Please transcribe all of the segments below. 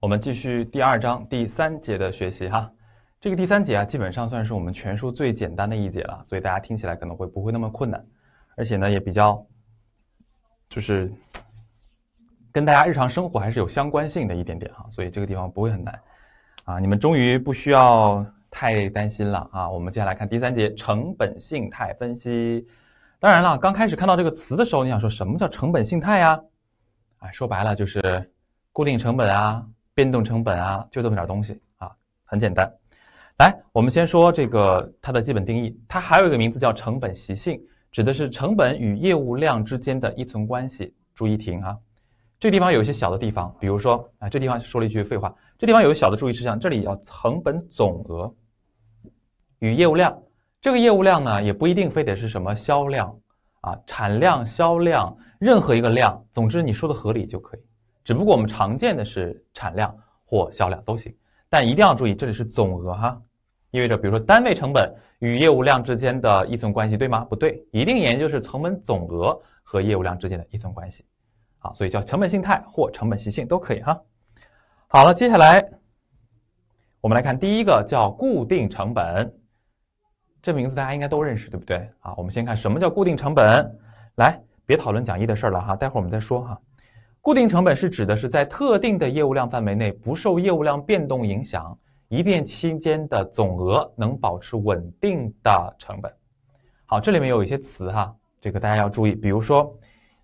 我们继续第二章第三节的学习哈，这个第三节啊，基本上算是我们全书最简单的一节了，所以大家听起来可能会不会那么困难，而且呢也比较，就是，跟大家日常生活还是有相关性的一点点哈，所以这个地方不会很难，啊，你们终于不需要太担心了啊。我们接下来看第三节成本性态分析，当然了，刚开始看到这个词的时候，你想说什么叫成本性态呀？哎，说白了就是固定成本啊。变动成本啊，就这么点东西啊，很简单。来，我们先说这个它的基本定义，它还有一个名字叫成本习性，指的是成本与业务量之间的依存关系。注意听哈，这地方有一些小的地方，比如说啊，这地方说了一句废话，这地方有个小的注意事项，这里要成本总额与业务量，这个业务量呢也不一定非得是什么销量啊、产量、销量，任何一个量，总之你说的合理就可以。只不过我们常见的是产量或销量都行，但一定要注意这里是总额哈，意味着比如说单位成本与业务量之间的依存关系对吗？不对，一定研究是成本总额和业务量之间的依存关系，啊，所以叫成本性态或成本习性都可以哈。好了，接下来我们来看第一个叫固定成本，这名字大家应该都认识对不对？啊，我们先看什么叫固定成本，来，别讨论讲义的事了哈，待会儿我们再说哈。固定成本是指的是在特定的业务量范围内，不受业务量变动影响，一定期间的总额能保持稳定的成本。好，这里面有一些词哈，这个大家要注意，比如说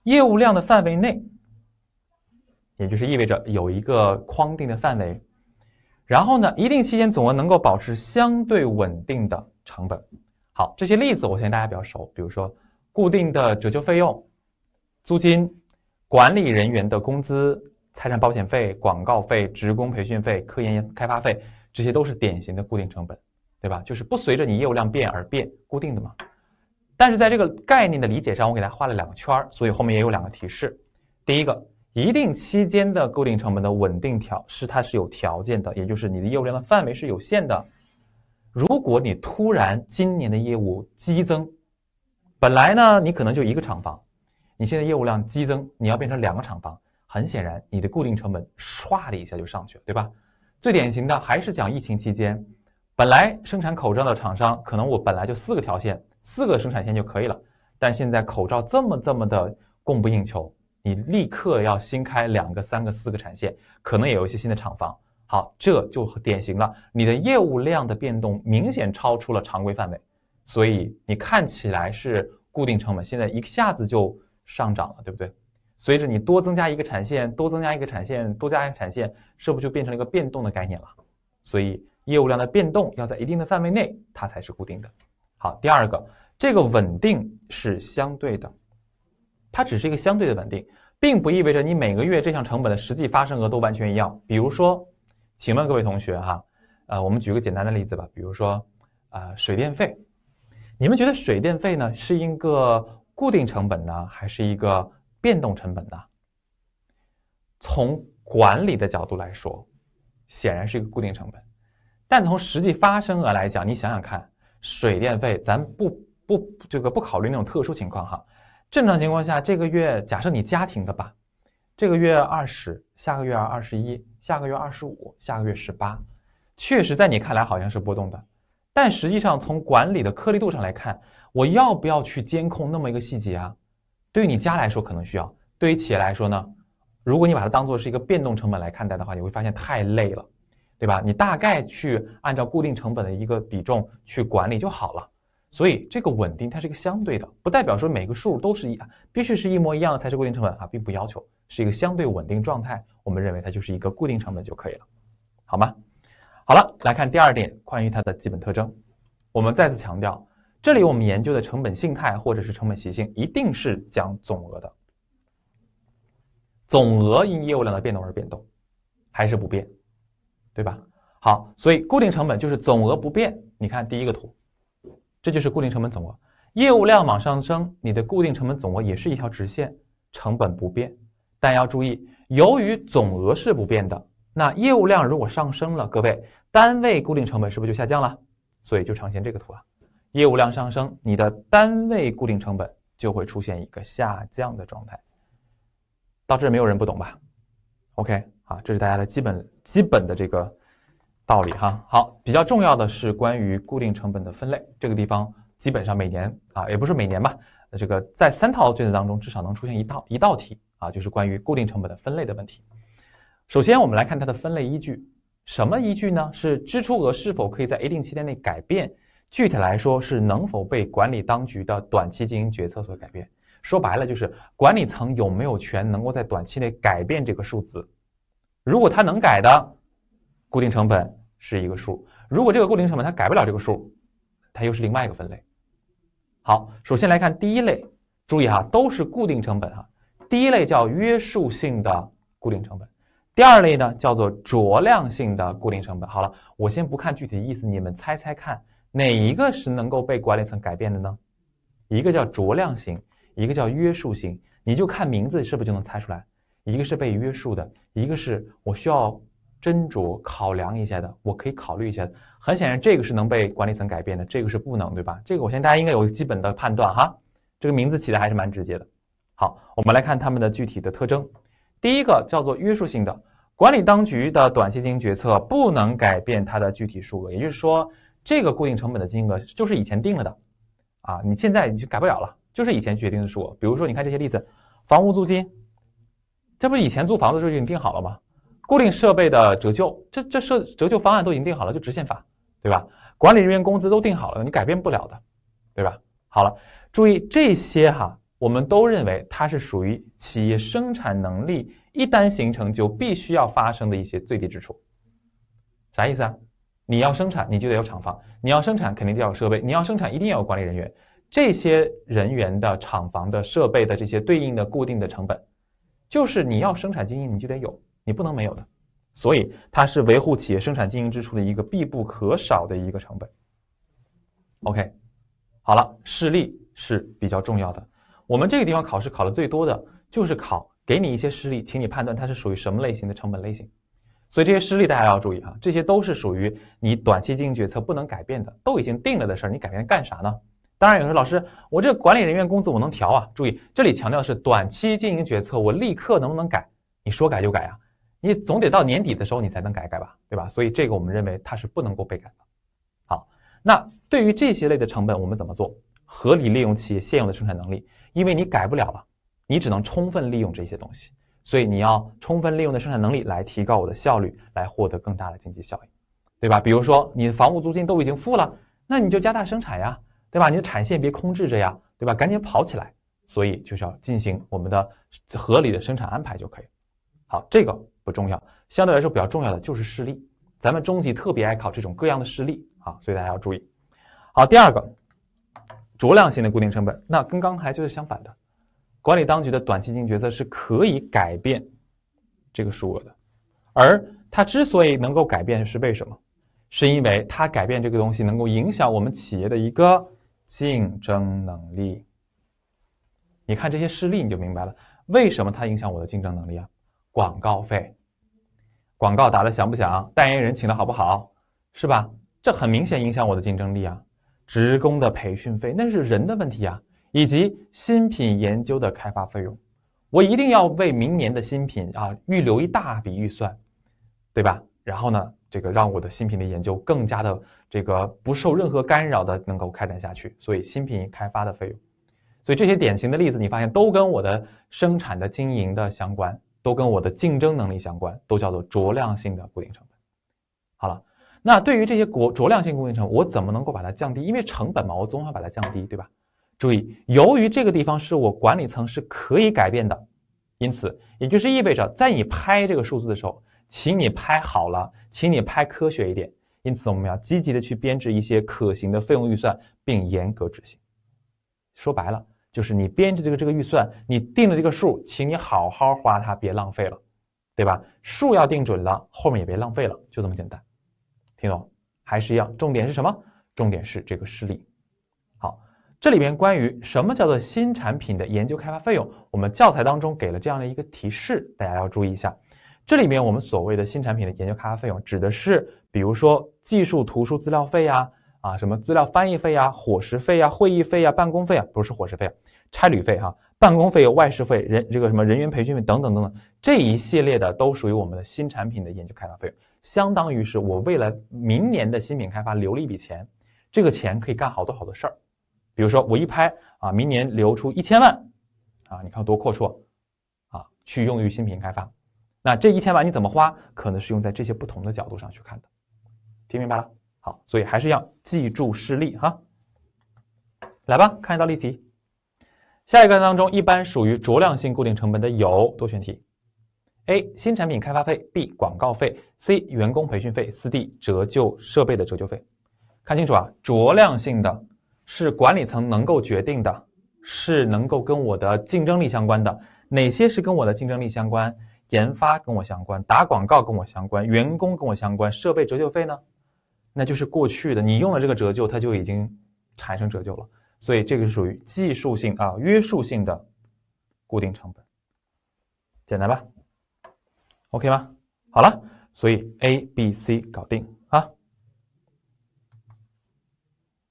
业务量的范围内，也就是意味着有一个框定的范围，然后呢，一定期间总额能够保持相对稳定的成本。好，这些例子我相信大家比较熟，比如说固定的折旧费用、租金。管理人员的工资、财产保险费、广告费、职工培训费、科研开发费，这些都是典型的固定成本，对吧？就是不随着你业务量变而变，固定的嘛。但是在这个概念的理解上，我给它画了两个圈，所以后面也有两个提示。第一个，一定期间的固定成本的稳定条是它是有条件的，也就是你的业务量的范围是有限的。如果你突然今年的业务激增，本来呢你可能就一个厂房。你现在业务量激增，你要变成两个厂房，很显然你的固定成本唰的一下就上去了，对吧？最典型的还是讲疫情期间，本来生产口罩的厂商，可能我本来就四个条线、四个生产线就可以了，但现在口罩这么这么的供不应求，你立刻要新开两个、三个、四个产线，可能也有一些新的厂房。好，这就典型了，你的业务量的变动明显超出了常规范围，所以你看起来是固定成本现在一下子就。上涨了，对不对？随着你多增加一个产线，多增加一个产线，多加一个产线，是不是就变成了一个变动的概念了？所以业务量的变动要在一定的范围内，它才是固定的。好，第二个，这个稳定是相对的，它只是一个相对的稳定，并不意味着你每个月这项成本的实际发生额都完全一样。比如说，请问各位同学哈，呃，我们举个简单的例子吧，比如说，呃，水电费，你们觉得水电费呢是一个？固定成本呢，还是一个变动成本呢？从管理的角度来说，显然是一个固定成本，但从实际发生额来讲，你想想看，水电费，咱不不这个不考虑那种特殊情况哈，正常情况下，这个月假设你家庭的吧，这个月二十，下个月二十一下个月二十五，下个月十八，确实在你看来好像是波动的，但实际上从管理的颗粒度上来看。我要不要去监控那么一个细节啊？对于你家来说可能需要，对于企业来说呢，如果你把它当做是一个变动成本来看待的话，你会发现太累了，对吧？你大概去按照固定成本的一个比重去管理就好了。所以这个稳定它是一个相对的，不代表说每个数都是一必须是一模一样的才是固定成本啊，并不要求是一个相对稳定状态，我们认为它就是一个固定成本就可以了，好吗？好了，来看第二点，关于它的基本特征，我们再次强调。这里我们研究的成本性态或者是成本习性，一定是讲总额的，总额因业务量的变动而变动，还是不变，对吧？好，所以固定成本就是总额不变。你看第一个图，这就是固定成本总额，业务量往上升，你的固定成本总额也是一条直线，成本不变。但要注意，由于总额是不变的，那业务量如果上升了，各位单位固定成本是不是就下降了？所以就呈现这个图啊。业务量上升，你的单位固定成本就会出现一个下降的状态。到这没有人不懂吧？OK，啊，这是大家的基本基本的这个道理哈。好，比较重要的是关于固定成本的分类，这个地方基本上每年啊，也不是每年吧，这个在三套卷子当中至少能出现一套一道题啊，就是关于固定成本的分类的问题。首先，我们来看它的分类依据，什么依据呢？是支出额是否可以在一定期间内改变。具体来说是能否被管理当局的短期经营决策所改变？说白了就是管理层有没有权能够在短期内改变这个数字？如果他能改的，固定成本是一个数；如果这个固定成本他改不了这个数，它又是另外一个分类。好，首先来看第一类，注意哈，都是固定成本哈。第一类叫约束性的固定成本，第二类呢叫做酌量性的固定成本。好了，我先不看具体的意思，你们猜猜看。哪一个是能够被管理层改变的呢？一个叫酌量型，一个叫约束型。你就看名字是不是就能猜出来？一个是被约束的，一个是我需要斟酌考量一下的，我可以考虑一下的。很显然，这个是能被管理层改变的，这个是不能，对吧？这个我相信大家应该有基本的判断哈。这个名字起的还是蛮直接的。好，我们来看它们的具体的特征。第一个叫做约束性的管理当局的短期经营决策不能改变它的具体数额，也就是说。这个固定成本的金额就是以前定了的，啊，你现在你就改不了了，就是以前决定的数额。比如说，你看这些例子，房屋租金，这不是以前租房子时候已经定好了吗？固定设备的折旧，这这设折旧方案都已经定好了，就直线法，对吧？管理人员工资都定好了，你改变不了的，对吧？好了，注意这些哈，我们都认为它是属于企业生产能力一旦形成就必须要发生的一些最低支出，啥意思啊？你要生产，你就得有厂房；你要生产，肯定得有设备；你要生产，一定要有管理人员。这些人员的厂房的设备的这些对应的固定的成本，就是你要生产经营，你就得有，你不能没有的。所以它是维护企业生产经营支出的一个必不可少的一个成本。OK，好了，事例是比较重要的。我们这个地方考试考的最多的就是考给你一些事例，请你判断它是属于什么类型的成本类型。所以这些失例大家要注意啊，这些都是属于你短期经营决策不能改变的，都已经定了的事儿，你改变干啥呢？当然，有人说老师，我这管理人员工资我能调啊？注意，这里强调的是短期经营决策，我立刻能不能改？你说改就改啊？你总得到年底的时候你才能改改吧，对吧？所以这个我们认为它是不能够被改的。好，那对于这些类的成本，我们怎么做？合理利用企业现有的生产能力，因为你改不了了，你只能充分利用这些东西。所以你要充分利用的生产能力来提高我的效率，来获得更大的经济效益，对吧？比如说你的房屋租金都已经付了，那你就加大生产呀，对吧？你的产线别空置着呀，对吧？赶紧跑起来！所以就是要进行我们的合理的生产安排就可以。好，这个不重要，相对来说比较重要的就是事例。咱们中级特别爱考这种各样的事例啊，所以大家要注意。好，第二个，酌量型的固定成本，那跟刚才就是相反的。管理当局的短期性决策是可以改变这个数额的，而它之所以能够改变，是为什么？是因为它改变这个东西能够影响我们企业的一个竞争能力。你看这些事例，你就明白了为什么它影响我的竞争能力啊？广告费，广告打的响不响？代言人请的好不好？是吧？这很明显影响我的竞争力啊！职工的培训费，那是人的问题啊！以及新品研究的开发费用，我一定要为明年的新品啊预留一大笔预算，对吧？然后呢，这个让我的新品的研究更加的这个不受任何干扰的能够开展下去。所以新品开发的费用，所以这些典型的例子，你发现都跟我的生产的经营的相关，都跟我的竞争能力相关，都叫做酌量性的固定成本。好了，那对于这些国酌量性固定成本，我怎么能够把它降低？因为成本嘛，我总要把它降低，对吧？注意，由于这个地方是我管理层是可以改变的，因此，也就是意味着，在你拍这个数字的时候，请你拍好了，请你拍科学一点。因此，我们要积极的去编制一些可行的费用预算，并严格执行。说白了，就是你编制这个这个预算，你定的这个数，请你好好花它，别浪费了，对吧？数要定准了，后面也别浪费了，就这么简单。听懂？还是一样，重点是什么？重点是这个事例。这里面关于什么叫做新产品的研究开发费用，我们教材当中给了这样的一个提示，大家要注意一下。这里面我们所谓的新产品的研究开发费用，指的是比如说技术图书资料费啊，啊什么资料翻译费啊、伙食费啊、会议费啊、办公费啊，不是伙食费，差旅费啊、办公费、外事费、人这个什么人员培训费等等等等，这一系列的都属于我们的新产品的研究开发费用，相当于是我为了明年的新品开发留了一笔钱，这个钱可以干好多好多事儿。比如说我一拍啊，明年流出一千万啊，你看多阔绰啊，去用于新品开发。那这一千万你怎么花，可能是用在这些不同的角度上去看的。听明白了？好，所以还是要记住事例哈。来吧，看一道例题。下一个当中，一般属于酌量性固定成本的有多选题：A. 新产品开发费；B. 广告费；C. 员工培训费；四 D. 折旧设备的折旧费。看清楚啊，酌量性的。是管理层能够决定的，是能够跟我的竞争力相关的。哪些是跟我的竞争力相关？研发跟我相关，打广告跟我相关，员工跟我相关，设备折旧费呢？那就是过去的，你用了这个折旧，它就已经产生折旧了。所以这个是属于技术性啊，约束性的固定成本，简单吧？OK 吗？好了，所以 A、B、C 搞定。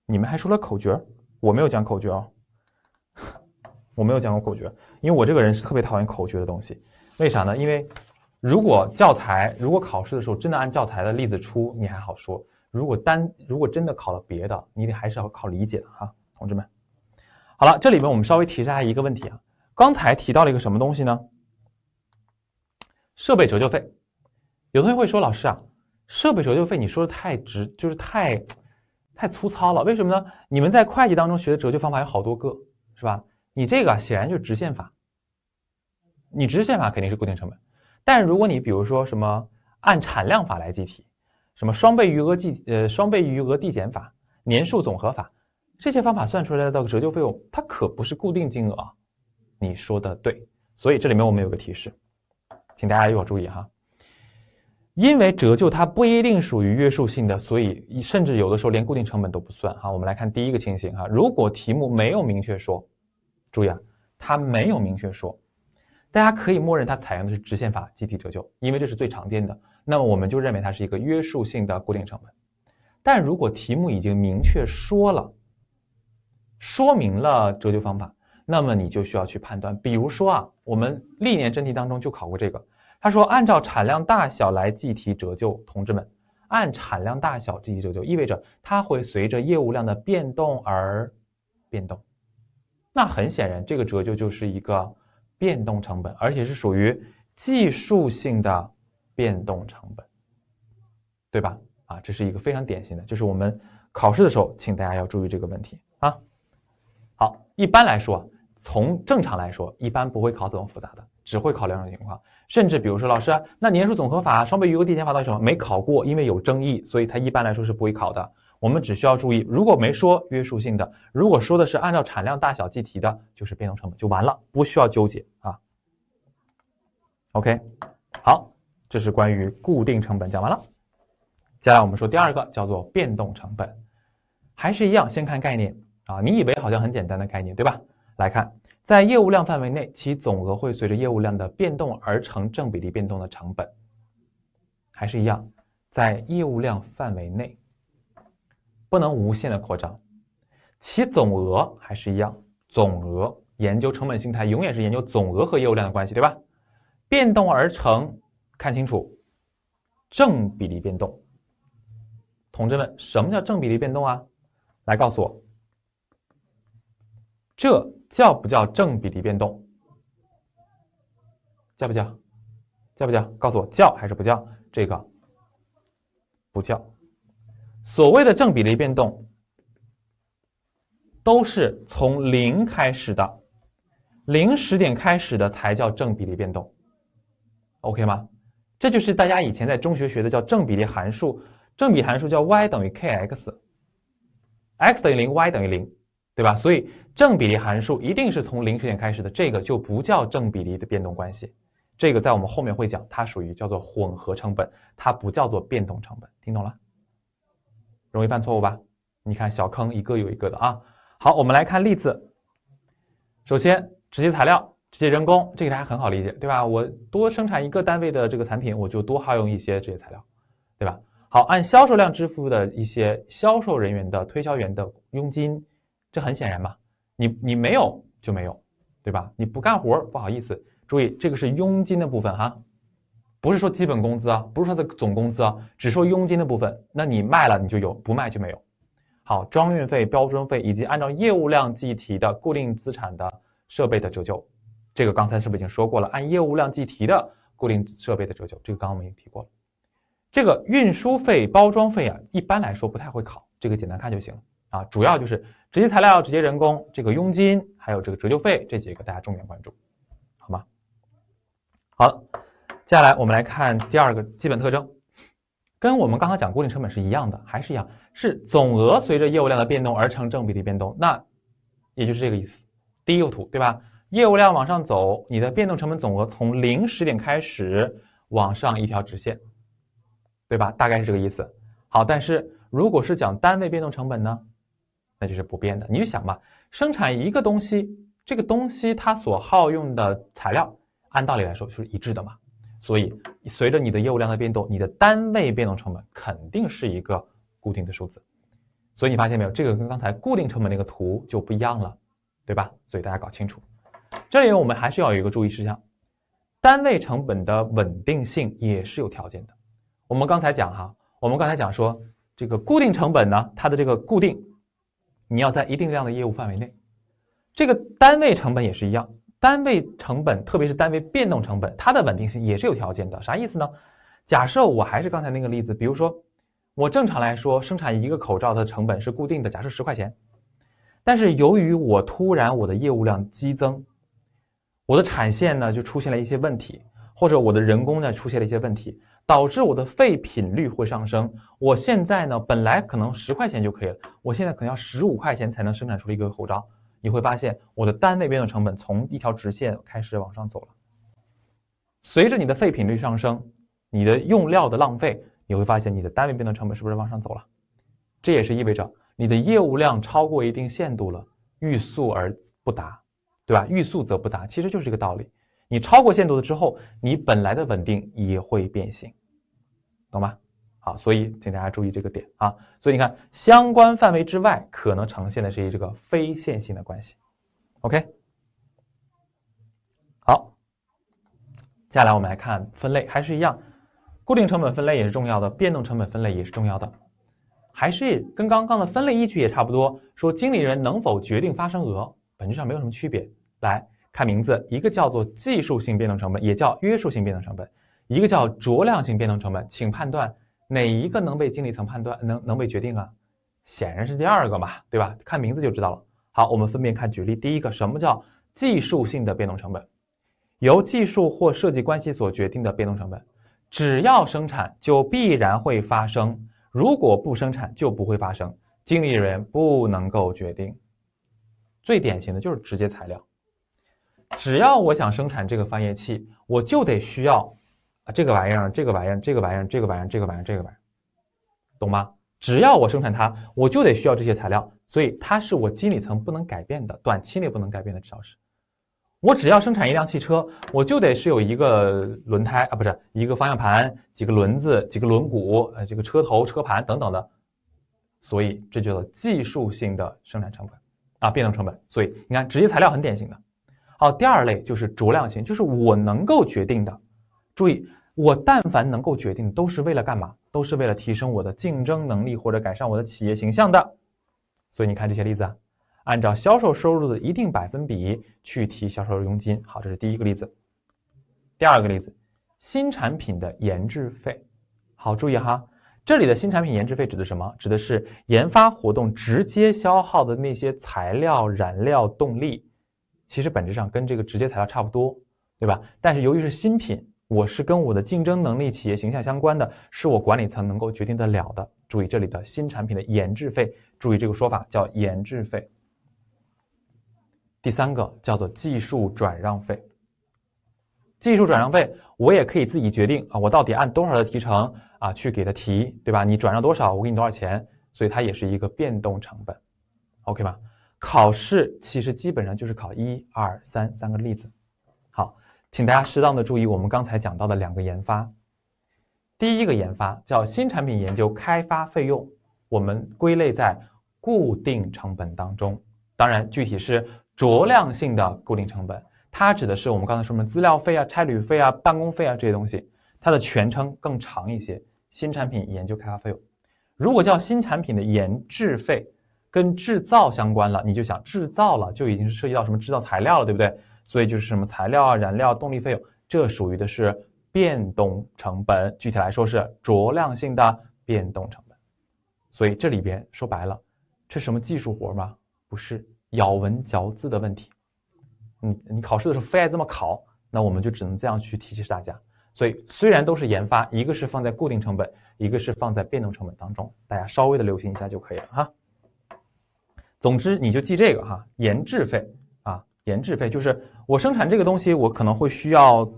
你们还说了口诀，我没有讲口诀哦，我没有讲过口诀，因为我这个人是特别讨厌口诀的东西。为啥呢？因为如果教材，如果考试的时候真的按教材的例子出，你还好说；如果单，如果真的考了别的，你得还是要靠理解的哈，同志们。好了，这里面我们稍微提大下一个问题啊，刚才提到了一个什么东西呢？设备折旧费。有同学会说，老师啊，设备折旧费你说的太直，就是太。太粗糙了，为什么呢？你们在会计当中学的折旧方法有好多个，是吧？你这个显然就是直线法，你直线法肯定是固定成本。但如果你比如说什么按产量法来计提，什么双倍余额计呃双倍余额递减法、年数总和法，这些方法算出来的折旧费用它可不是固定金额啊。你说的对，所以这里面我们有个提示，请大家一要注意哈。因为折旧它不一定属于约束性的，所以甚至有的时候连固定成本都不算哈。我们来看第一个情形哈，如果题目没有明确说，注意啊，它没有明确说，大家可以默认它采用的是直线法计提折旧，因为这是最常见的。那么我们就认为它是一个约束性的固定成本。但如果题目已经明确说了，说明了折旧方法，那么你就需要去判断。比如说啊，我们历年真题当中就考过这个。他说：“按照产量大小来计提折旧，同志们，按产量大小计提折旧，意味着它会随着业务量的变动而变动。那很显然，这个折旧就是一个变动成本，而且是属于技术性的变动成本，对吧？啊，这是一个非常典型的，就是我们考试的时候，请大家要注意这个问题啊。好，一般来说，从正常来说，一般不会考这么复杂的，只会考两种情况。”甚至比如说，老师，那年数总和法、双倍余额递减法到底什么？没考过，因为有争议，所以它一般来说是不会考的。我们只需要注意，如果没说约束性的，如果说的是按照产量大小计提的，就是变动成本，就完了，不需要纠结啊。OK，好，这是关于固定成本讲完了，接下来我们说第二个，叫做变动成本，还是一样，先看概念啊，你以为好像很简单的概念，对吧？来看。在业务量范围内，其总额会随着业务量的变动而成正比例变动的成本，还是一样，在业务量范围内不能无限的扩张，其总额还是一样，总额研究成本形态永远是研究总额和业务量的关系，对吧？变动而成，看清楚，正比例变动，同志们，什么叫正比例变动啊？来告诉我。这叫不叫正比例变动？叫不叫？叫不叫？告诉我叫还是不叫？这个不叫。所谓的正比例变动都是从零开始的，零时点开始的才叫正比例变动，OK 吗？这就是大家以前在中学学的叫正比例函数，正比函数叫 y 等于 kx，x 等于零，y 等于零。对吧？所以正比例函数一定是从零起点开始的，这个就不叫正比例的变动关系。这个在我们后面会讲，它属于叫做混合成本，它不叫做变动成本。听懂了？容易犯错误吧？你看小坑一个有一个的啊。好，我们来看例子。首先，直接材料、直接人工，这个大家很好理解，对吧？我多生产一个单位的这个产品，我就多耗用一些直接材料，对吧？好，按销售量支付的一些销售人员的推销员的佣金。这很显然吧？你你没有就没有，对吧？你不干活不好意思。注意，这个是佣金的部分哈，不是说基本工资啊，不是说的总工资啊，只说佣金的部分。那你卖了你就有，不卖就没有。好，装运费、包装费以及按照业务量计提的固定资产的设备的折旧，这个刚才是不是已经说过了？按业务量计提的固定设备的折旧，这个刚刚我们也提过了。这个运输费、包装费啊，一般来说不太会考，这个简单看就行。啊，主要就是直接材料、直接人工、这个佣金，还有这个折旧费这几个，大家重点关注，好吗？好，接下来我们来看第二个基本特征，跟我们刚刚讲固定成本是一样的，还是一样，是总额随着业务量的变动而成正比例变动。那也就是这个意思，第一个图对吧？业务量往上走，你的变动成本总额从零时点开始往上一条直线，对吧？大概是这个意思。好，但是如果是讲单位变动成本呢？那就是不变的，你就想嘛，生产一个东西，这个东西它所耗用的材料，按道理来说就是一致的嘛。所以随着你的业务量的变动，你的单位变动成本肯定是一个固定的数字。所以你发现没有，这个跟刚才固定成本那个图就不一样了，对吧？所以大家搞清楚。这里我们还是要有一个注意事项，单位成本的稳定性也是有条件的。我们刚才讲哈，我们刚才讲说这个固定成本呢，它的这个固定。你要在一定量的业务范围内，这个单位成本也是一样。单位成本，特别是单位变动成本，它的稳定性也是有条件的。啥意思呢？假设我还是刚才那个例子，比如说，我正常来说生产一个口罩的成本是固定的，假设十块钱。但是由于我突然我的业务量激增，我的产线呢就出现了一些问题，或者我的人工呢出现了一些问题。导致我的废品率会上升。我现在呢，本来可能十块钱就可以了，我现在可能要十五块钱才能生产出一个口罩。你会发现，我的单位变动成本从一条直线开始往上走了。随着你的废品率上升，你的用料的浪费，你会发现你的单位变动成本是不是往上走了？这也是意味着你的业务量超过一定限度了，欲速而不达，对吧？欲速则不达，其实就是这个道理。你超过限度了之后，你本来的稳定也会变形，懂吗？好，所以请大家注意这个点啊。所以你看，相关范围之外可能呈现的是一这个非线性的关系。OK，好，接下来我们来看分类，还是一样，固定成本分类也是重要的，变动成本分类也是重要的，还是跟刚刚的分类依据也差不多，说经理人能否决定发生额，本质上没有什么区别。来。看名字，一个叫做技术性变动成本，也叫约束性变动成本，一个叫酌量性变动成本，请判断哪一个能被经理层判断，能能被决定啊？显然是第二个嘛，对吧？看名字就知道了。好，我们分别看举例。第一个，什么叫技术性的变动成本？由技术或设计关系所决定的变动成本，只要生产就必然会发生，如果不生产就不会发生。经理人不能够决定。最典型的就是直接材料。只要我想生产这个翻页器，我就得需要啊这个玩意儿，这个玩意儿，这个玩意儿，这个玩意儿，这个玩意儿，这个玩意儿，懂吗？只要我生产它，我就得需要这些材料，所以它是我基理层不能改变的，短期内不能改变的。只要是，我只要生产一辆汽车，我就得是有一个轮胎啊，不是一个方向盘，几个轮子，几个轮毂，呃，这个车头、车盘等等的，所以这叫做技术性的生产成本啊，变动成本。所以你看，直接材料很典型的。好，第二类就是酌量型，就是我能够决定的。注意，我但凡能够决定，都是为了干嘛？都是为了提升我的竞争能力或者改善我的企业形象的。所以你看这些例子，按照销售收入的一定百分比去提销售佣金。好，这是第一个例子。第二个例子，新产品的研制费。好，注意哈，这里的新产品研制费指的什么？指的是研发活动直接消耗的那些材料、燃料、动力。其实本质上跟这个直接材料差不多，对吧？但是由于是新品，我是跟我的竞争能力、企业形象相关的，是我管理层能够决定得了的。注意这里的新产品的研制费，注意这个说法叫研制费。第三个叫做技术转让费，技术转让费我也可以自己决定啊，我到底按多少的提成啊去给他提，对吧？你转让多少，我给你多少钱，所以它也是一个变动成本，OK 吧？考试其实基本上就是考一二三三个例子。好，请大家适当的注意我们刚才讲到的两个研发。第一个研发叫新产品研究开发费用，我们归类在固定成本当中。当然，具体是酌量性的固定成本，它指的是我们刚才说的资料费啊、差旅费啊、办公费啊这些东西。它的全称更长一些，新产品研究开发费用。如果叫新产品的研制费。跟制造相关了，你就想制造了，就已经是涉及到什么制造材料了，对不对？所以就是什么材料啊、燃料、动力费用，这属于的是变动成本。具体来说是酌量性的变动成本。所以这里边说白了，是什么技术活吗？不是咬文嚼字的问题。你你考试的时候非要这么考，那我们就只能这样去提示大家。所以虽然都是研发，一个是放在固定成本，一个是放在变动成本当中，大家稍微的留心一下就可以了哈。总之，你就记这个哈，研制费啊，研制费就是我生产这个东西，我可能会需要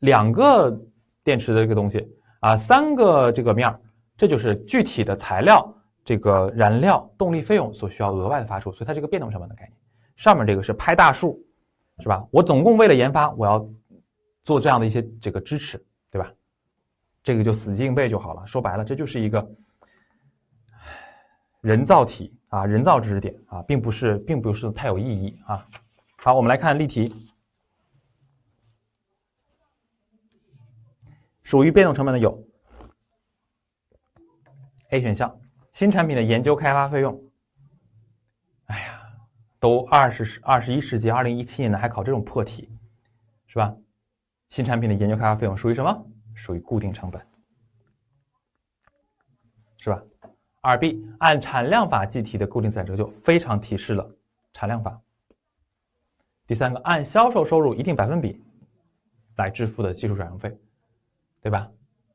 两个电池的这个东西啊，三个这个面儿，这就是具体的材料这个燃料动力费用所需要额外的发出，所以它这个变动成本的概念。上面这个是拍大数，是吧？我总共为了研发，我要做这样的一些这个支持，对吧？这个就死记硬背就好了。说白了，这就是一个人造体。啊，人造知识点啊，并不是，并不是太有意义啊。好，我们来看例题，属于变动成本的有 A 选项，新产品的研究开发费用。哎呀，都二十世、二十一世纪二零一七年了，还考这种破题，是吧？新产品的研究开发费用属于什么？属于固定成本。二 B 按产量法计提的固定资产折旧非常提示了产量法。第三个按销售收入一定百分比来支付的技术转让费，对吧？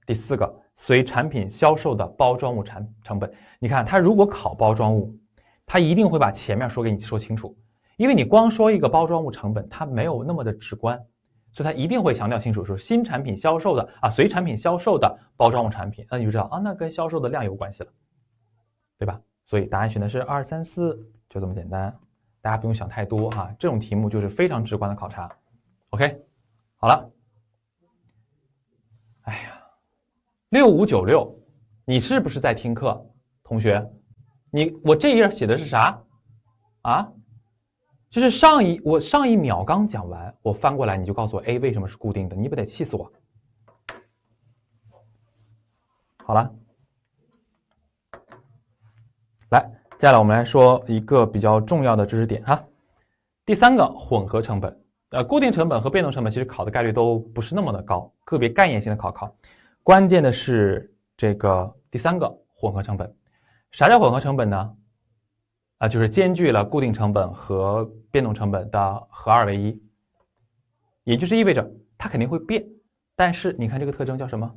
第四个随产品销售的包装物产成本，你看他如果考包装物，他一定会把前面说给你说清楚，因为你光说一个包装物成本，它没有那么的直观，所以它一定会强调清楚说新产品销售的啊随产品销售的包装物产品，那你就知道啊那跟销售的量有关系了。对吧？所以答案选的是二三四，就这么简单，大家不用想太多哈。这种题目就是非常直观的考察。OK，好了，哎呀，六五九六，你是不是在听课，同学？你我这页写的是啥啊？就是上一我上一秒刚讲完，我翻过来你就告诉我 A 为什么是固定的，你不得气死我？好了。来，接下来我们来说一个比较重要的知识点哈。第三个混合成本，呃，固定成本和变动成本其实考的概率都不是那么的高，个别概念性的考考。关键的是这个第三个混合成本，啥叫混合成本呢？啊，就是兼具了固定成本和变动成本的合二为一，也就是意味着它肯定会变。但是你看这个特征叫什么？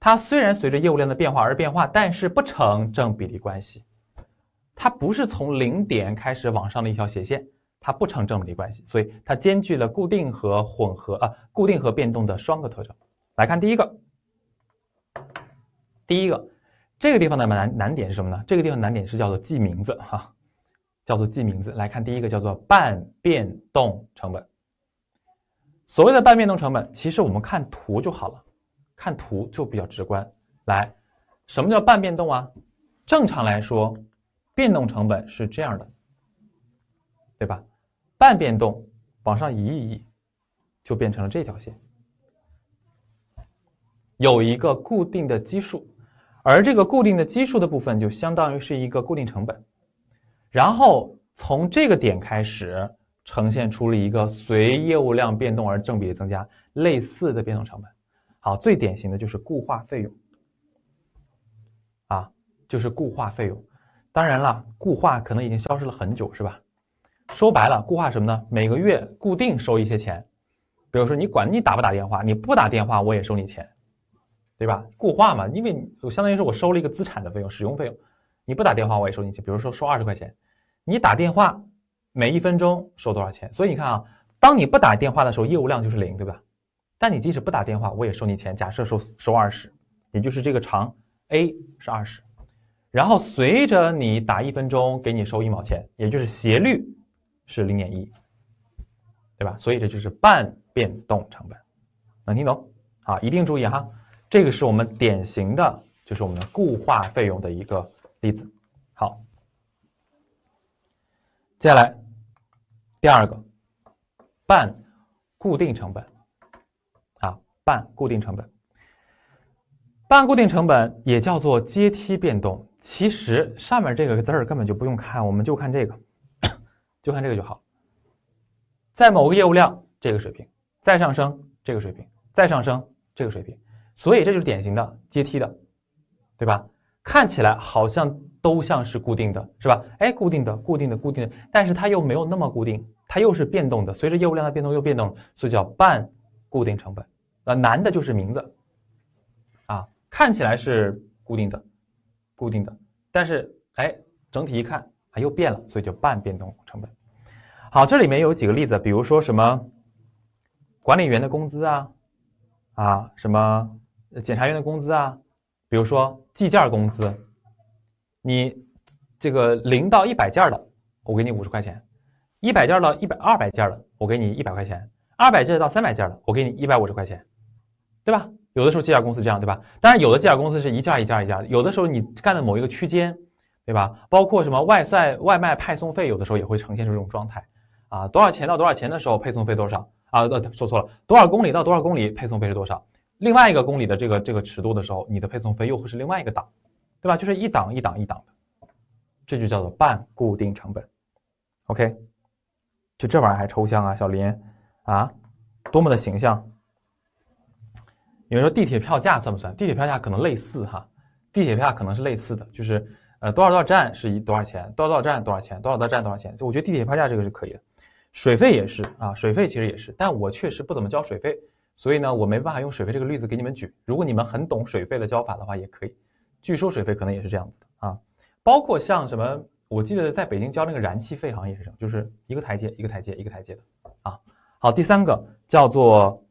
它虽然随着业务量的变化而变化，但是不成正比例关系。它不是从零点开始往上的一条斜线，它不成正比例关系，所以它兼具了固定和混合啊，固定和变动的双个特征。来看第一个，第一个这个地方的难难点是什么呢？这个地方难点是叫做记名字哈，叫做记名字。来看第一个，叫做半变动成本。所谓的半变动成本，其实我们看图就好了，看图就比较直观。来，什么叫半变动啊？正常来说。变动成本是这样的，对吧？半变动往上移一移，就变成了这条线。有一个固定的基数，而这个固定的基数的部分就相当于是一个固定成本。然后从这个点开始，呈现出了一个随业务量变动而正比增加类似的变动成本。好，最典型的就是固化费用，啊，就是固化费用。当然了，固化可能已经消失了很久，是吧？说白了，固化什么呢？每个月固定收一些钱，比如说你管你打不打电话，你不打电话我也收你钱，对吧？固化嘛，因为我相当于是我收了一个资产的费用，使用费用，你不打电话我也收你钱，比如说收二十块钱，你打电话每一分钟收多少钱？所以你看啊，当你不打电话的时候，业务量就是零，对吧？但你即使不打电话，我也收你钱，假设收收二十，也就是这个长 a 是二十。然后随着你打一分钟，给你收一毛钱，也就是斜率是零点一，对吧？所以这就是半变动成本，能听懂？啊，一定注意哈，这个是我们典型的，就是我们的固化费用的一个例子。好，接下来第二个半固定成本，啊，半固定成本，半固定成本也叫做阶梯变动。其实上面这个字儿根本就不用看，我们就看这个，就看这个就好。在某个业务量这个水平，再上升这个水平，再上升这个水平，所以这就是典型的阶梯的，对吧？看起来好像都像是固定的是吧？哎，固定的、固定的、固定的，但是它又没有那么固定，它又是变动的，随着业务量的变动又变动，所以叫半固定成本。啊，难的就是名字，啊，看起来是固定的。固定的，但是哎，整体一看啊又变了，所以就半变动成本。好，这里面有几个例子，比如说什么管理员的工资啊，啊什么检察员的工资啊，比如说计件工资，你这个零到一百件的，我给你五十块钱；一百件到一百二百件的，我给你一百块钱；二百件到三百件的，我给你一百五十块钱，对吧？有的时候计价公司这样，对吧？但是有的计价公司是一家一家一家。有的时候你干的某一个区间，对吧？包括什么外送、外卖派送费，有的时候也会呈现出这种状态，啊，多少钱到多少钱的时候，配送费多少？啊，呃，说错了，多少公里到多少公里，配送费是多少？另外一个公里的这个这个尺度的时候，你的配送费又会是另外一个档，对吧？就是一档一档一档的，这就叫做半固定成本。OK，就这玩意儿还抽象啊，小林啊，多么的形象。比如说地铁票价算不算？地铁票价可能类似哈，地铁票价可能是类似的，就是呃多少多少站是一多少钱，多少多少站多少钱，多少多少站多少钱。就我觉得地铁票价这个是可以的，水费也是啊，水费其实也是，但我确实不怎么交水费，所以呢，我没办法用水费这个例子给你们举。如果你们很懂水费的交法的话，也可以。据说水费可能也是这样子的啊，包括像什么，我记得在北京交那个燃气费好像也是这样，就是一个台阶一个台阶一个台阶的啊。好，第三个叫做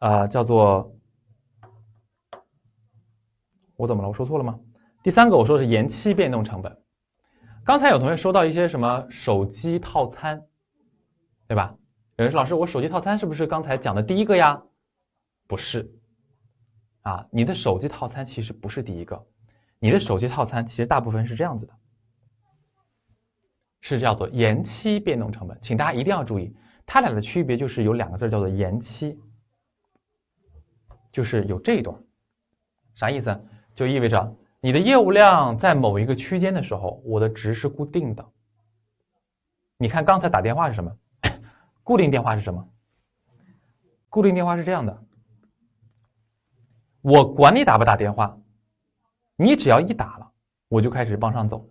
呃叫做。我怎么了？我说错了吗？第三个我说的是延期变动成本。刚才有同学说到一些什么手机套餐，对吧？有人说老师，我手机套餐是不是刚才讲的第一个呀？不是，啊，你的手机套餐其实不是第一个，你的手机套餐其实大部分是这样子的，是叫做延期变动成本。请大家一定要注意，它俩的区别就是有两个字叫做延期，就是有这段，啥意思？就意味着你的业务量在某一个区间的时候，我的值是固定的。你看刚才打电话是什么？固定电话是什么？固定电话是这样的：我管你打不打电话，你只要一打了，我就开始往上走，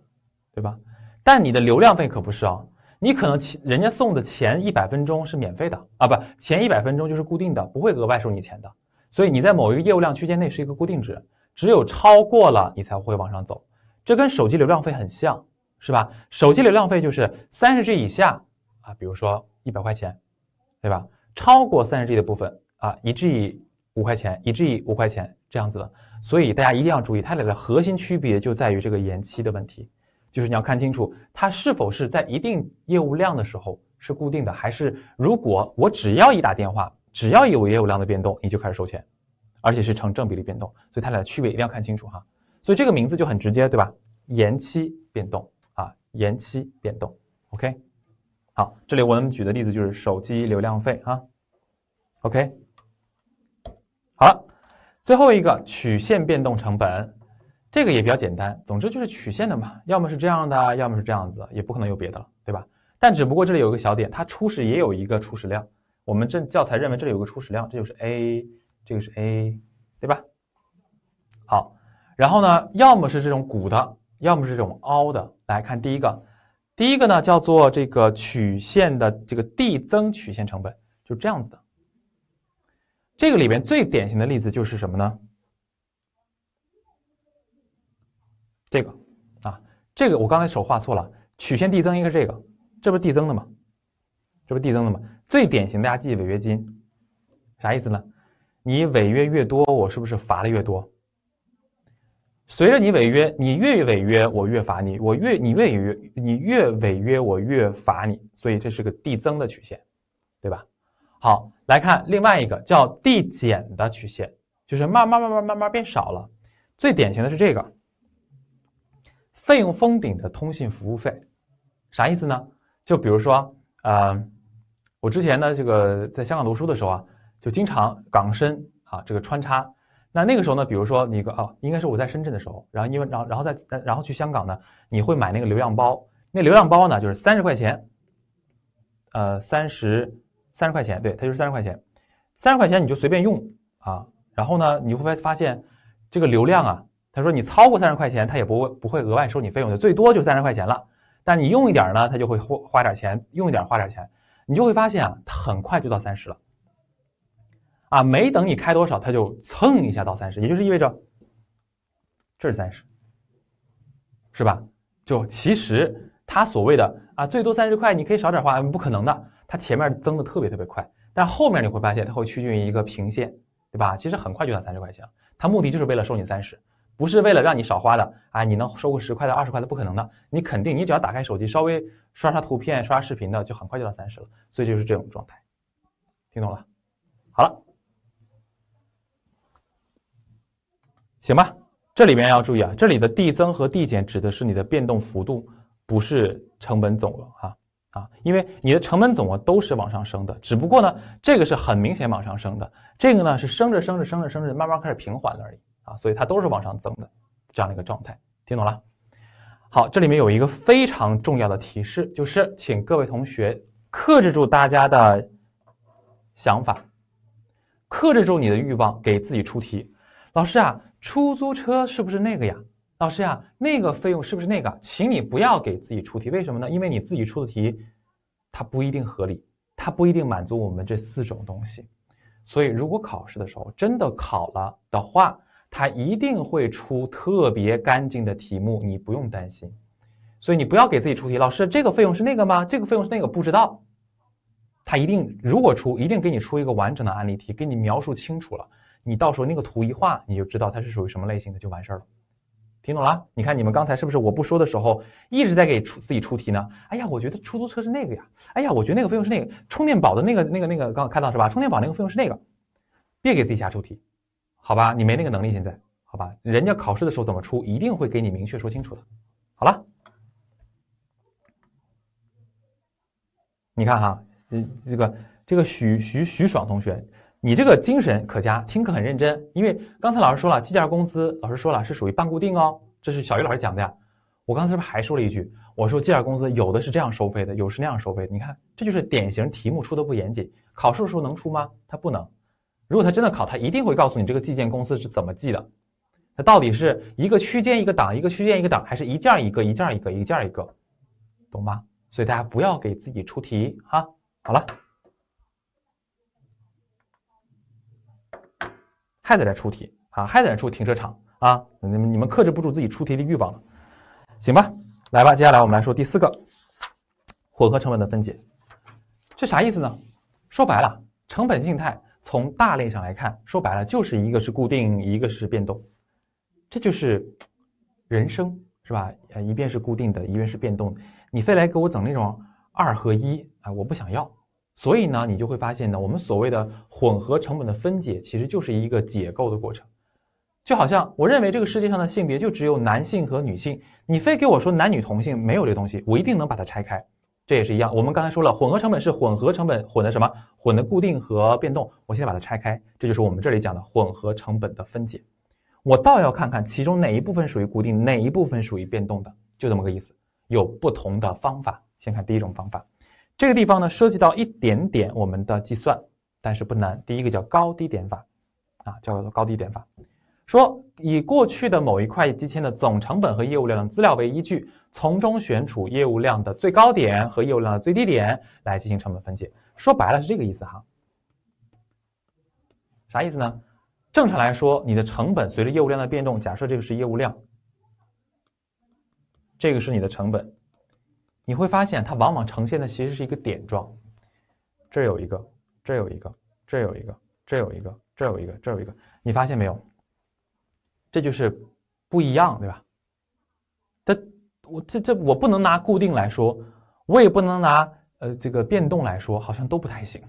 对吧？但你的流量费可不是啊，你可能前人家送的前一百分钟是免费的啊，不，前一百分钟就是固定的，不会额外收你钱的。所以你在某一个业务量区间内是一个固定值。只有超过了，你才会往上走，这跟手机流量费很像，是吧？手机流量费就是三十 G 以下啊，比如说一百块钱，对吧？超过三十 G 的部分啊，一 G 五块钱，一 G 五块钱这样子的。所以大家一定要注意，它俩的核心区别就在于这个延期的问题，就是你要看清楚它是否是在一定业务量的时候是固定的，还是如果我只要一打电话，只要有业务量的变动，你就开始收钱。而且是成正比例变动，所以它俩的区别一定要看清楚哈。所以这个名字就很直接，对吧？延期变动啊，延期变动。OK，好，这里我们举的例子就是手机流量费啊。OK，好了，最后一个曲线变动成本，这个也比较简单，总之就是曲线的嘛，要么是这样的，要么是这样子，也不可能有别的，了，对吧？但只不过这里有一个小点，它初始也有一个初始量，我们这教材认为这里有个初始量，这就是 A。这个是 A，对吧？好，然后呢，要么是这种鼓的，要么是这种凹的。来看第一个，第一个呢叫做这个曲线的这个递增曲线成本，就这样子的。这个里边最典型的例子就是什么呢？这个啊，这个我刚才手画错了，曲线递增应该是这个，这不是递增的吗？这不递增的吗？最典型，大家记违约金，啥意思呢？你违约越多，我是不是罚的越多？随着你违约，你越违约，我越罚你；我越你越越你越违约，我越罚你。所以这是个递增的曲线，对吧？好，来看另外一个叫递减的曲线，就是慢慢慢慢慢慢变少了。最典型的是这个费用封顶的通信服务费，啥意思呢？就比如说，呃，我之前呢，这个在香港读书的时候啊。就经常港深啊，这个穿插。那那个时候呢，比如说你个哦，应该是我在深圳的时候，然后因为，然后，然后再，然后去香港呢，你会买那个流量包。那流量包呢，就是三十块钱，呃，三十三十块钱，对，它就是三十块钱，三十块钱你就随便用啊。然后呢，你会发现这个流量啊，他说你超过三十块钱，他也不会不会额外收你费用的，最多就三十块钱了。但你用一点呢，他就会花花点钱，用一点花点钱，你就会发现啊，很快就到三十了。啊，没等你开多少，它就蹭一下到三十，也就是意味着，这是三十，是吧？就其实它所谓的啊，最多三十块，你可以少点花，不可能的。它前面增的特别特别快，但后面你会发现它会趋近于一个平线，对吧？其实很快就到三十块钱，它目的就是为了收你三十，不是为了让你少花的啊！你能收个十块的、二十块的，不可能的。你肯定，你只要打开手机，稍微刷刷图片、刷视频的，就很快就到三十了。所以就是这种状态，听懂了？好了。行吧，这里面要注意啊，这里的递增和递减指的是你的变动幅度，不是成本总额啊啊，因为你的成本总额都是往上升的，只不过呢，这个是很明显往上升的，这个呢是升着升着升着升着，慢慢开始平缓了而已啊，所以它都是往上增的这样的一个状态，听懂了？好，这里面有一个非常重要的提示，就是请各位同学克制住大家的想法，克制住你的欲望，给自己出题，老师啊。出租车是不是那个呀，老师呀，那个费用是不是那个？请你不要给自己出题，为什么呢？因为你自己出的题，它不一定合理，它不一定满足我们这四种东西。所以如果考试的时候真的考了的话，它一定会出特别干净的题目，你不用担心。所以你不要给自己出题，老师这个费用是那个吗？这个费用是那个？不知道。他一定如果出，一定给你出一个完整的案例题，给你描述清楚了。你到时候那个图一画，你就知道它是属于什么类型的，就完事儿了。听懂了？你看你们刚才是不是我不说的时候，一直在给出自己出题呢？哎呀，我觉得出租车是那个呀。哎呀，我觉得那个费用是那个充电宝的那个那个那个，刚看到是吧？充电宝那个费用是那个。别给自己瞎出题，好吧？你没那个能力现在，好吧？人家考试的时候怎么出，一定会给你明确说清楚的。好了，你看哈，这这个这个徐徐徐爽同学。你这个精神可嘉，听课很认真。因为刚才老师说了计件工资，老师说了是属于半固定哦，这是小鱼老师讲的呀。我刚才是不是还说了一句？我说计件工资有的是这样收费的，有是那样收费。你看，这就是典型题目出的不严谨。考试的时候能出吗？他不能。如果他真的考，他一定会告诉你这个计件工资是怎么计的。它到底是一个区间一个档，一个区间一个档，还是一件一个一件一个一件一个，懂吗？所以大家不要给自己出题哈。好了。还在这出题啊？还在这出停车场啊？你们你们克制不住自己出题的欲望了，行吧？来吧，接下来我们来说第四个，混合成本的分解，这啥意思呢？说白了，成本静态从大类上来看，说白了就是一个是固定，一个是变动，这就是人生是吧？呃，一边是固定的，一边是变动，你非来给我整那种二合一啊？我不想要。所以呢，你就会发现呢，我们所谓的混合成本的分解，其实就是一个解构的过程，就好像我认为这个世界上的性别就只有男性和女性，你非给我说男女同性没有这东西，我一定能把它拆开。这也是一样，我们刚才说了，混合成本是混合成本混的什么？混的固定和变动，我现在把它拆开，这就是我们这里讲的混合成本的分解。我倒要看看其中哪一部分属于固定，哪一部分属于变动的，就这么个意思。有不同的方法，先看第一种方法。这个地方呢，涉及到一点点我们的计算，但是不难。第一个叫高低点法，啊，叫做高低点法，说以过去的某一块机签的总成本和业务量的资料为依据，从中选出业务量的最高点和业务量的最低点来进行成本分解。说白了是这个意思哈，啥意思呢？正常来说，你的成本随着业务量的变动，假设这个是业务量，这个是你的成本。你会发现它往往呈现的其实是一个点状，这有一个，这有一个，这有一个，这有一个，这有一个，这有一个。你发现没有？这就是不一样，对吧？它我这这我不能拿固定来说，我也不能拿呃这个变动来说，好像都不太行，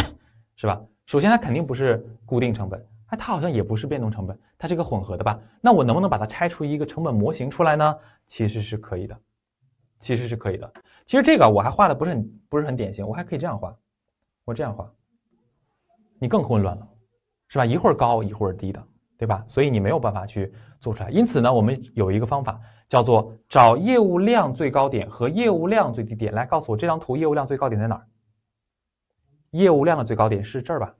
是吧？首先它肯定不是固定成本，哎，它好像也不是变动成本，它是个混合的吧？那我能不能把它拆出一个成本模型出来呢？其实是可以的。其实是可以的，其实这个我还画的不是很不是很典型，我还可以这样画，我这样画，你更混乱了，是吧？一会儿高一会儿低的，对吧？所以你没有办法去做出来。因此呢，我们有一个方法叫做找业务量最高点和业务量最低点。来告诉我这张图业务量最高点在哪儿？业务量的最高点是这儿吧？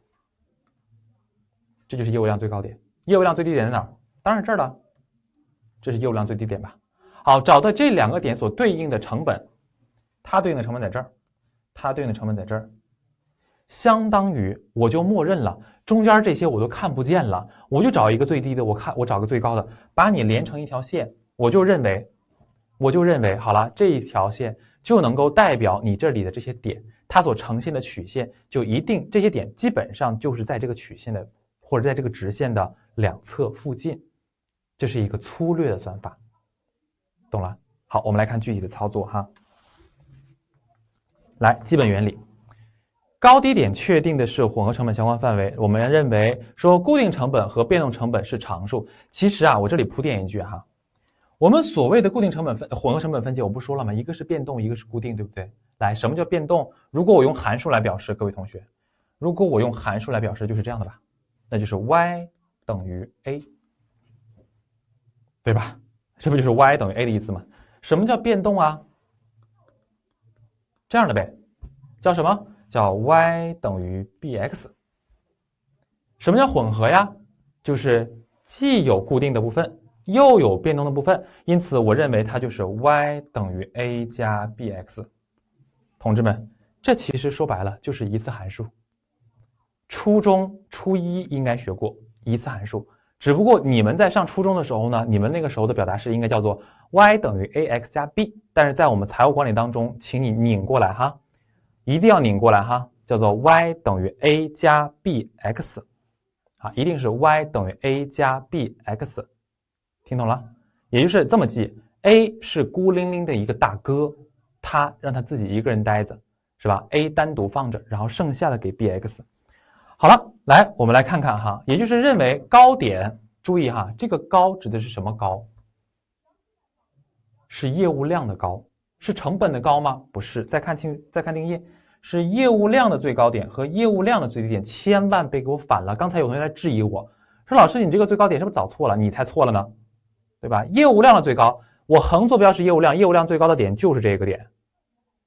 这就是业务量最高点。业务量最低点在哪儿？当然这儿了，这是业务量最低点吧？好，找到这两个点所对应的成本，它对应的成本在这儿，它对应的成本在这儿，相当于我就默认了中间这些我都看不见了，我就找一个最低的，我看我找个最高的，把你连成一条线，我就认为，我就认为好了，这一条线就能够代表你这里的这些点，它所呈现的曲线就一定这些点基本上就是在这个曲线的或者在这个直线的两侧附近，这是一个粗略的算法。懂了，好，我们来看具体的操作哈。来，基本原理，高低点确定的是混合成本相关范围。我们认为说固定成本和变动成本是常数。其实啊，我这里铺垫一句哈，我们所谓的固定成本分混合成本分解，我不说了吗？一个是变动，一个是固定，对不对？来，什么叫变动？如果我用函数来表示，各位同学，如果我用函数来表示，就是这样的吧？那就是 y 等于 a，对吧？这不就是 y 等于 a 的意思吗？什么叫变动啊？这样的呗，叫什么叫 y 等于 b x？什么叫混合呀？就是既有固定的部分，又有变动的部分，因此我认为它就是 y 等于 a 加 b x。同志们，这其实说白了就是一次函数。初中初一应该学过一次函数。只不过你们在上初中的时候呢，你们那个时候的表达式应该叫做 y 等于 a x 加 b，但是在我们财务管理当中，请你拧过来哈，一定要拧过来哈，叫做 y 等于 a 加 b x，啊，一定是 y 等于 a 加 b x，听懂了？也就是这么记，a 是孤零零的一个大哥，他让他自己一个人呆着，是吧？a 单独放着，然后剩下的给 b x。好了，来，我们来看看哈，也就是认为高点，注意哈，这个高指的是什么高？是业务量的高，是成本的高吗？不是，再看清，再看定义，是业务量的最高点和业务量的最低点，千万别给我反了。刚才有同学来质疑我说，老师，你这个最高点是不是找错了？你猜错了呢？对吧？业务量的最高，我横坐标是业务量，业务量最高的点就是这个点，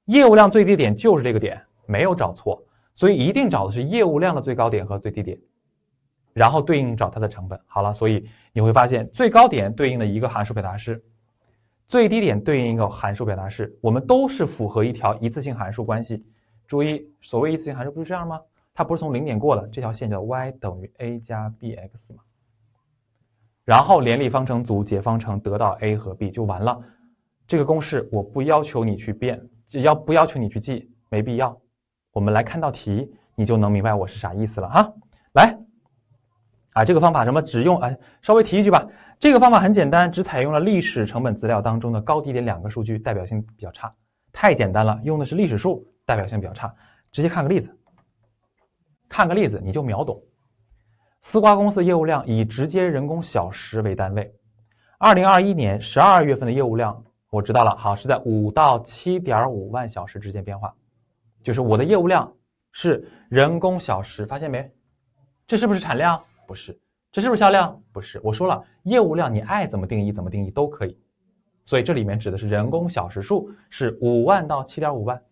业务量最低点就是这个点，没有找错。所以一定找的是业务量的最高点和最低点，然后对应找它的成本。好了，所以你会发现最高点对应的一个函数表达式，最低点对应一个函数表达式，我们都是符合一条一次性函数关系。注意，所谓一次性函数不是这样吗？它不是从零点过了这条线叫 y 等于 a 加 bx 吗？然后联立方程组解方程得到 a 和 b 就完了。这个公式我不要求你去变，只要不要求你去记，没必要。我们来看道题，你就能明白我是啥意思了啊！来，啊，这个方法什么？只用哎，稍微提一句吧。这个方法很简单，只采用了历史成本资料当中的高低点两个数据，代表性比较差，太简单了，用的是历史数，代表性比较差。直接看个例子，看个例子你就秒懂。丝瓜公司业务量以直接人工小时为单位，二零二一年十二月份的业务量我知道了，好，是在五到七点五万小时之间变化。就是我的业务量是人工小时，发现没？这是不是产量？不是，这是不是销量？不是。我说了，业务量你爱怎么定义怎么定义都可以。所以这里面指的是人工小时数是五万到七点五万。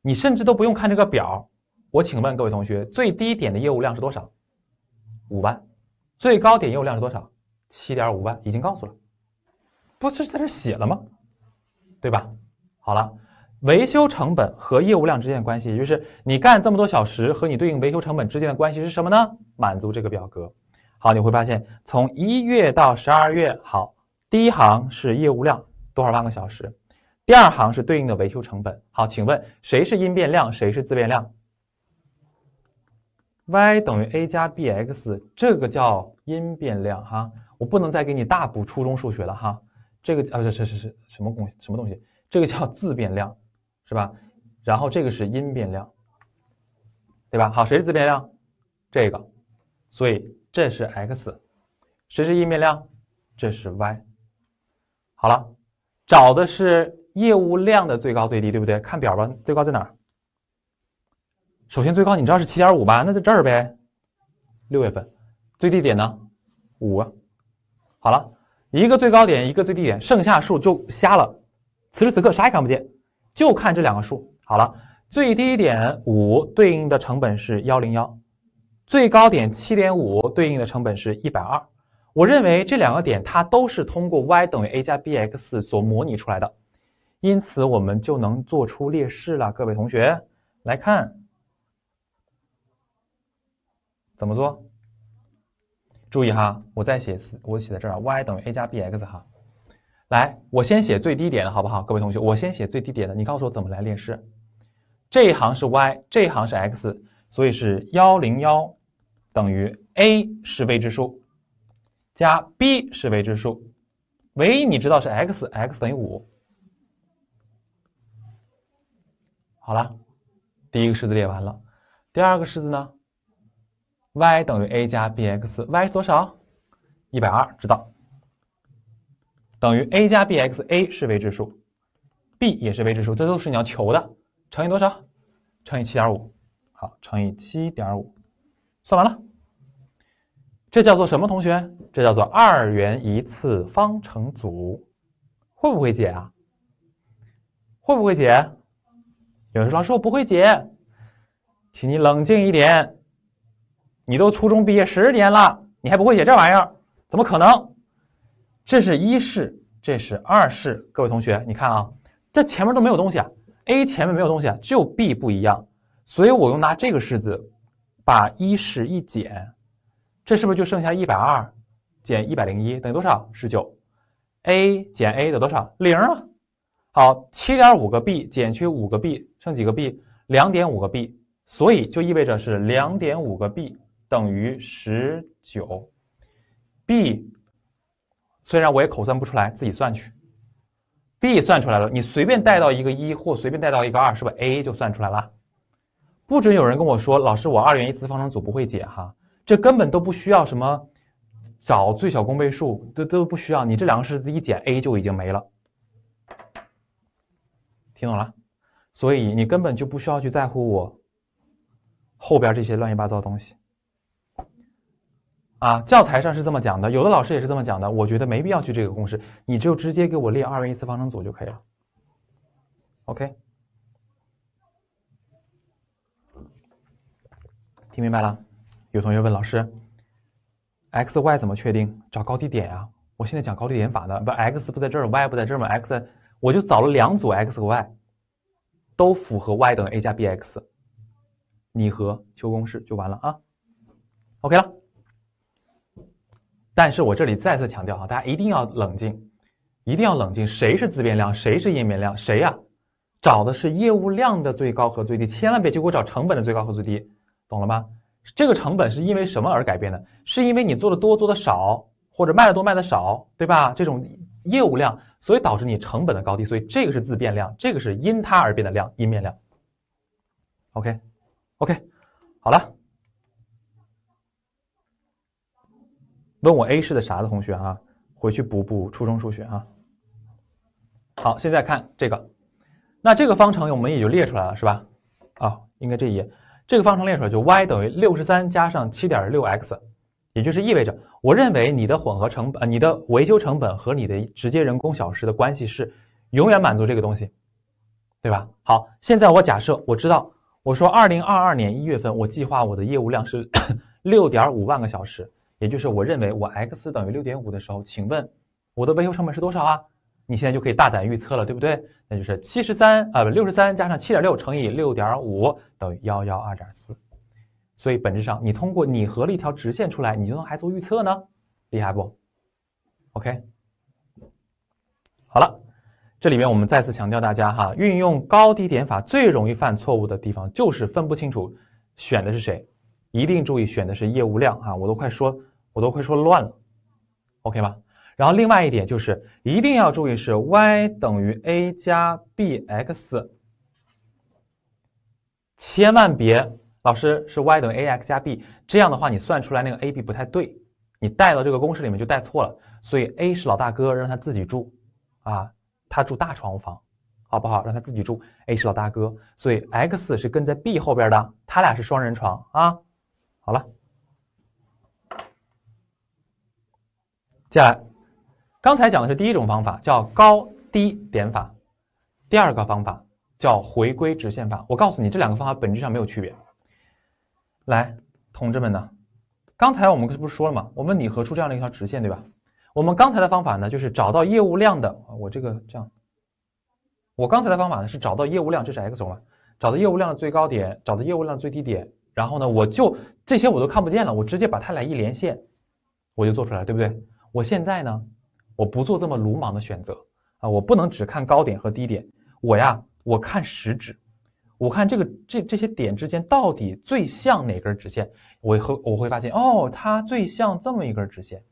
你甚至都不用看这个表。我请问各位同学，最低点的业务量是多少？五万。最高点业务量是多少？七点五万。已经告诉了，不是在这写了吗？对吧？好了。维修成本和业务量之间的关系，也就是你干这么多小时和你对应维修成本之间的关系是什么呢？满足这个表格。好，你会发现从一月到十二月，好，第一行是业务量多少万个小时，第二行是对应的维修成本。好，请问谁是因变量，谁是自变量？Y 等于 A 加 BX，这个叫因变量哈，我不能再给你大补初中数学了哈。这个啊是是是什么东西？什么东西？这个叫自变量。是吧？然后这个是因变量，对吧？好，谁是自变量？这个，所以这是 x，谁是因变量？这是 y。好了，找的是业务量的最高最低，对不对？看表吧，最高在哪儿？首先最高你知道是七点五吧？那在这儿呗，六月份。最低点呢？五。好了，一个最高点，一个最低点，剩下数就瞎了。此时此刻啥也看不见。就看这两个数好了，最低点五对应的成本是幺零幺，最高点七点五对应的成本是一百二。我认为这两个点它都是通过 y 等于 a 加 bx 所模拟出来的，因此我们就能做出列式了。各位同学来看怎么做，注意哈，我再写我写在这儿，y 等于 a 加 bx 哈。来，我先写最低点的好不好？各位同学，我先写最低点的，你告诉我怎么来列式。这一行是 y，这一行是 x，所以是幺零幺等于 a 是未知数，加 b 是未知数，唯一你知道是 x，x 等于五。好了，第一个式子列完了。第二个式子呢？y 等于 a 加 bx，y 是多少？一百二，知道。等于 a 加 bx，a 是未知数，b 也是未知数，这都是你要求的。乘以多少？乘以七点五，好，乘以七点五，算完了。这叫做什么？同学，这叫做二元一次方程组，会不会解啊？会不会解？有人说老师我不会解，请你冷静一点。你都初中毕业十年了，你还不会解这玩意儿，怎么可能？这是一式，这是二式。各位同学，你看啊，这前面都没有东西啊，a 前面没有东西啊，就 b 不一样。所以我用拿这个式子，把一式一减，这是不是就剩下一百二减一百零一等于多少？十九。a 减 a 得多少？零啊。好，七点五个 b 减去五个 b 剩几个 b？两点五个 b。所以就意味着是两点五个 b 等于十九 b。虽然我也口算不出来，自己算去。b 算出来了，你随便带到一个一或随便带到一个二，是不是 a 就算出来了？不准有人跟我说，老师我二元一次方程组不会解哈，这根本都不需要什么找最小公倍数，都都不需要，你这两个式子一减 a 就已经没了。听懂了？所以你根本就不需要去在乎我后边这些乱七八糟的东西。啊，教材上是这么讲的，有的老师也是这么讲的。我觉得没必要去这个公式，你就直接给我列二元一次方程组就可以了。OK，听明白了？有同学问老师，x、y 怎么确定？找高低点啊？我现在讲高低点法的，不 x 不在这儿，y 不在这儿吗？x 我就找了两组 x 和 y，都符合 y 等于 a 加 bx，拟合求公式就完了啊。OK 了。但是我这里再次强调哈，大家一定要冷静，一定要冷静。谁是自变量，谁是因变量？谁呀？找的是业务量的最高和最低，千万别去给我找成本的最高和最低，懂了吗？这个成本是因为什么而改变的？是因为你做的多做的少，或者卖的多卖的少，对吧？这种业务量，所以导致你成本的高低，所以这个是自变量，这个是因它而变的量，因变量。OK，OK，好了。问我 A 市的啥的同学啊，回去补补初中数学啊。好，现在看这个，那这个方程我们也就列出来了，是吧？啊，应该这一页这个方程列出来就 y 等于六十三加上七点六 x，也就是意味着，我认为你的混合成本你的维修成本和你的直接人工小时的关系是永远满足这个东西，对吧？好，现在我假设我知道，我说二零二二年一月份我计划我的业务量是 六点五万个小时。也就是我认为我 x 等于六点五的时候，请问我的维修成本是多少啊？你现在就可以大胆预测了，对不对？那就是七十三啊，六十三加上七点六乘以六点五等于幺幺二点四。所以本质上你通过拟合了一条直线出来，你就能还做预测呢，厉害不？OK，好了，这里面我们再次强调大家哈，运用高低点法最容易犯错误的地方就是分不清楚选的是谁，一定注意选的是业务量啊，我都快说。我都会说乱了，OK 吧？然后另外一点就是一定要注意是 y 等于 a 加 bx，千万别老师是 y 等于 ax 加 b，这样的话你算出来那个 ab 不太对，你带到这个公式里面就带错了。所以 a 是老大哥，让他自己住啊，他住大床房，好不好？让他自己住，a 是老大哥，所以 x 是跟在 b 后边的，他俩是双人床啊。好了。接下来，刚才讲的是第一种方法，叫高低点法；第二个方法叫回归直线法。我告诉你，这两个方法本质上没有区别。来，同志们呢？刚才我们不是说了吗？我们拟合出这样的一条直线，对吧？我们刚才的方法呢，就是找到业务量的，我这个这样。我刚才的方法呢，是找到业务量，这是 x 轴嘛？找到业务量的最高点，找到业务量最低点，然后呢，我就这些我都看不见了，我直接把它俩一连线，我就做出来，对不对？我现在呢，我不做这么鲁莽的选择啊！我不能只看高点和低点，我呀，我看实质，我看这个这这些点之间到底最像哪根直线。我会我会发现，哦，它最像这么一根直线。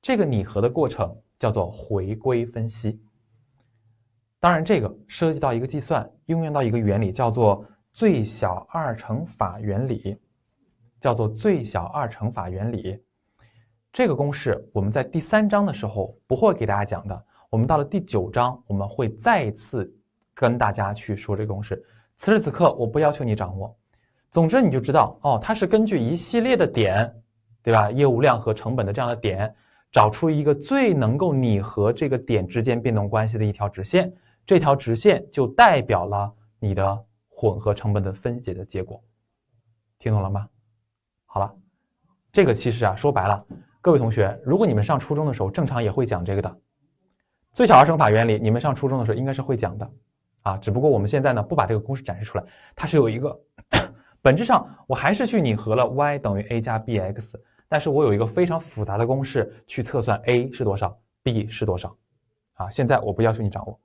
这个拟合的过程叫做回归分析。当然，这个涉及到一个计算，应用到一个原理，叫做最小二乘法原理，叫做最小二乘法原理。这个公式我们在第三章的时候不会给大家讲的，我们到了第九章我们会再次跟大家去说这个公式。此时此刻我不要求你掌握，总之你就知道哦，它是根据一系列的点，对吧？业务量和成本的这样的点，找出一个最能够拟合这个点之间变动关系的一条直线，这条直线就代表了你的混合成本的分解的结果，听懂了吗？好了，这个其实啊说白了。各位同学，如果你们上初中的时候正常也会讲这个的最小二乘法原理，你们上初中的时候应该是会讲的啊。只不过我们现在呢，不把这个公式展示出来，它是有一个 本质上，我还是去拟合了 y 等于 a 加 bx，但是我有一个非常复杂的公式去测算 a 是多少，b 是多少啊。现在我不要求你掌握。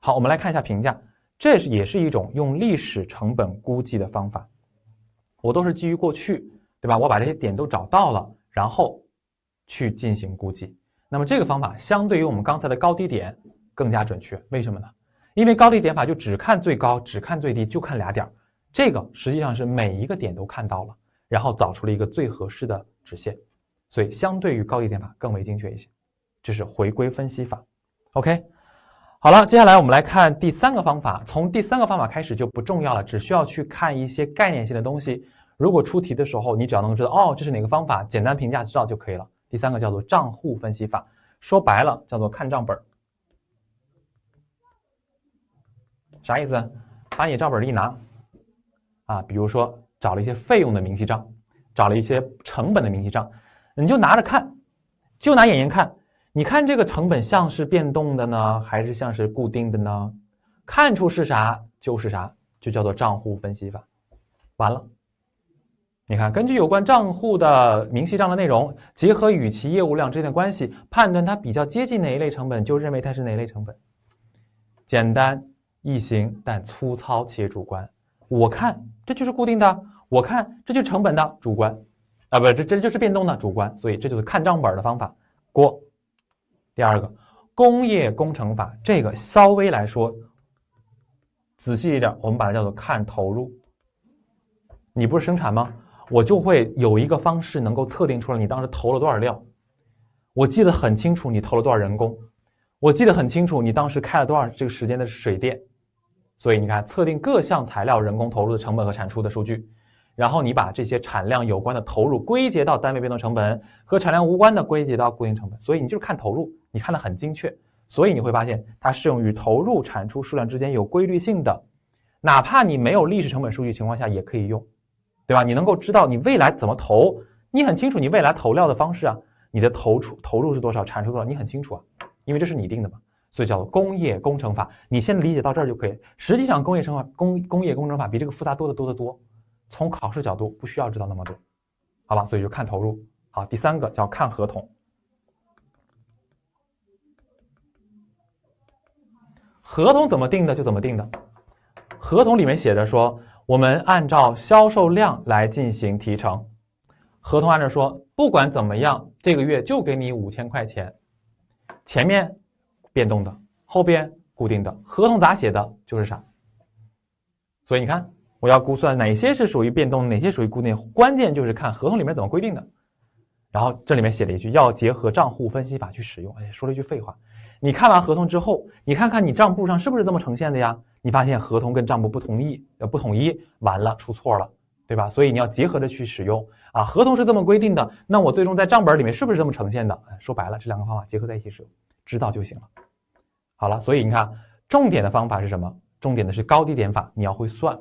好，我们来看一下评价，这是也是一种用历史成本估计的方法，我都是基于过去，对吧？我把这些点都找到了，然后。去进行估计，那么这个方法相对于我们刚才的高低点更加准确，为什么呢？因为高低点法就只看最高，只看最低，就看俩点儿，这个实际上是每一个点都看到了，然后找出了一个最合适的直线，所以相对于高低点法更为精确一些。这是回归分析法。OK，好了，接下来我们来看第三个方法，从第三个方法开始就不重要了，只需要去看一些概念性的东西。如果出题的时候你只要能够知道，哦，这是哪个方法，简单评价知道就可以了。第三个叫做账户分析法，说白了叫做看账本儿，啥意思？把你账本一拿，啊，比如说找了一些费用的明细账，找了一些成本的明细账，你就拿着看，就拿眼睛看，你看这个成本像是变动的呢，还是像是固定的呢？看出是啥就是啥，就叫做账户分析法，完了。你看，根据有关账户的明细账的内容，结合与其业务量之间的关系，判断它比较接近哪一类成本，就认为它是哪一类成本。简单易行，但粗糙且主观。我看这就是固定的，我看这就是成本的主观啊，不是这这就是变动的主观。所以这就是看账本的方法。过第二个工业工程法，这个稍微来说仔细一点，我们把它叫做看投入。你不是生产吗？我就会有一个方式能够测定出来你当时投了多少料，我记得很清楚你投了多少人工，我记得很清楚你当时开了多少这个时间的水电，所以你看测定各项材料、人工投入的成本和产出的数据，然后你把这些产量有关的投入归结到单位变动成本，和产量无关的归结到固定成本，所以你就是看投入，你看的很精确，所以你会发现它适用于投入产出数量之间有规律性的，哪怕你没有历史成本数据情况下也可以用。对吧？你能够知道你未来怎么投，你很清楚你未来投料的方式啊，你的投出投入是多少，产出多少，你很清楚啊，因为这是你定的嘛，所以叫做工业工程法。你先理解到这儿就可以。实际上，工业生化工工业工程法比这个复杂多的多得多。从考试角度不需要知道那么多，好吧？所以就看投入。好，第三个叫看合同，合同怎么定的就怎么定的，合同里面写着说。我们按照销售量来进行提成，合同按照说不管怎么样，这个月就给你五千块钱，前面变动的，后边固定的，合同咋写的就是啥。所以你看，我要估算哪些是属于变动，哪些属于固定，关键就是看合同里面怎么规定的。然后这里面写了一句，要结合账户分析法去使用，哎，说了一句废话。你看完合同之后，你看看你账簿上是不是这么呈现的呀？你发现合同跟账簿不同意，呃不统一，完了出错了，对吧？所以你要结合着去使用啊。合同是这么规定的，那我最终在账本里面是不是这么呈现的？说白了，这两个方法结合在一起使用，知道就行了。好了，所以你看，重点的方法是什么？重点的是高低点法，你要会算。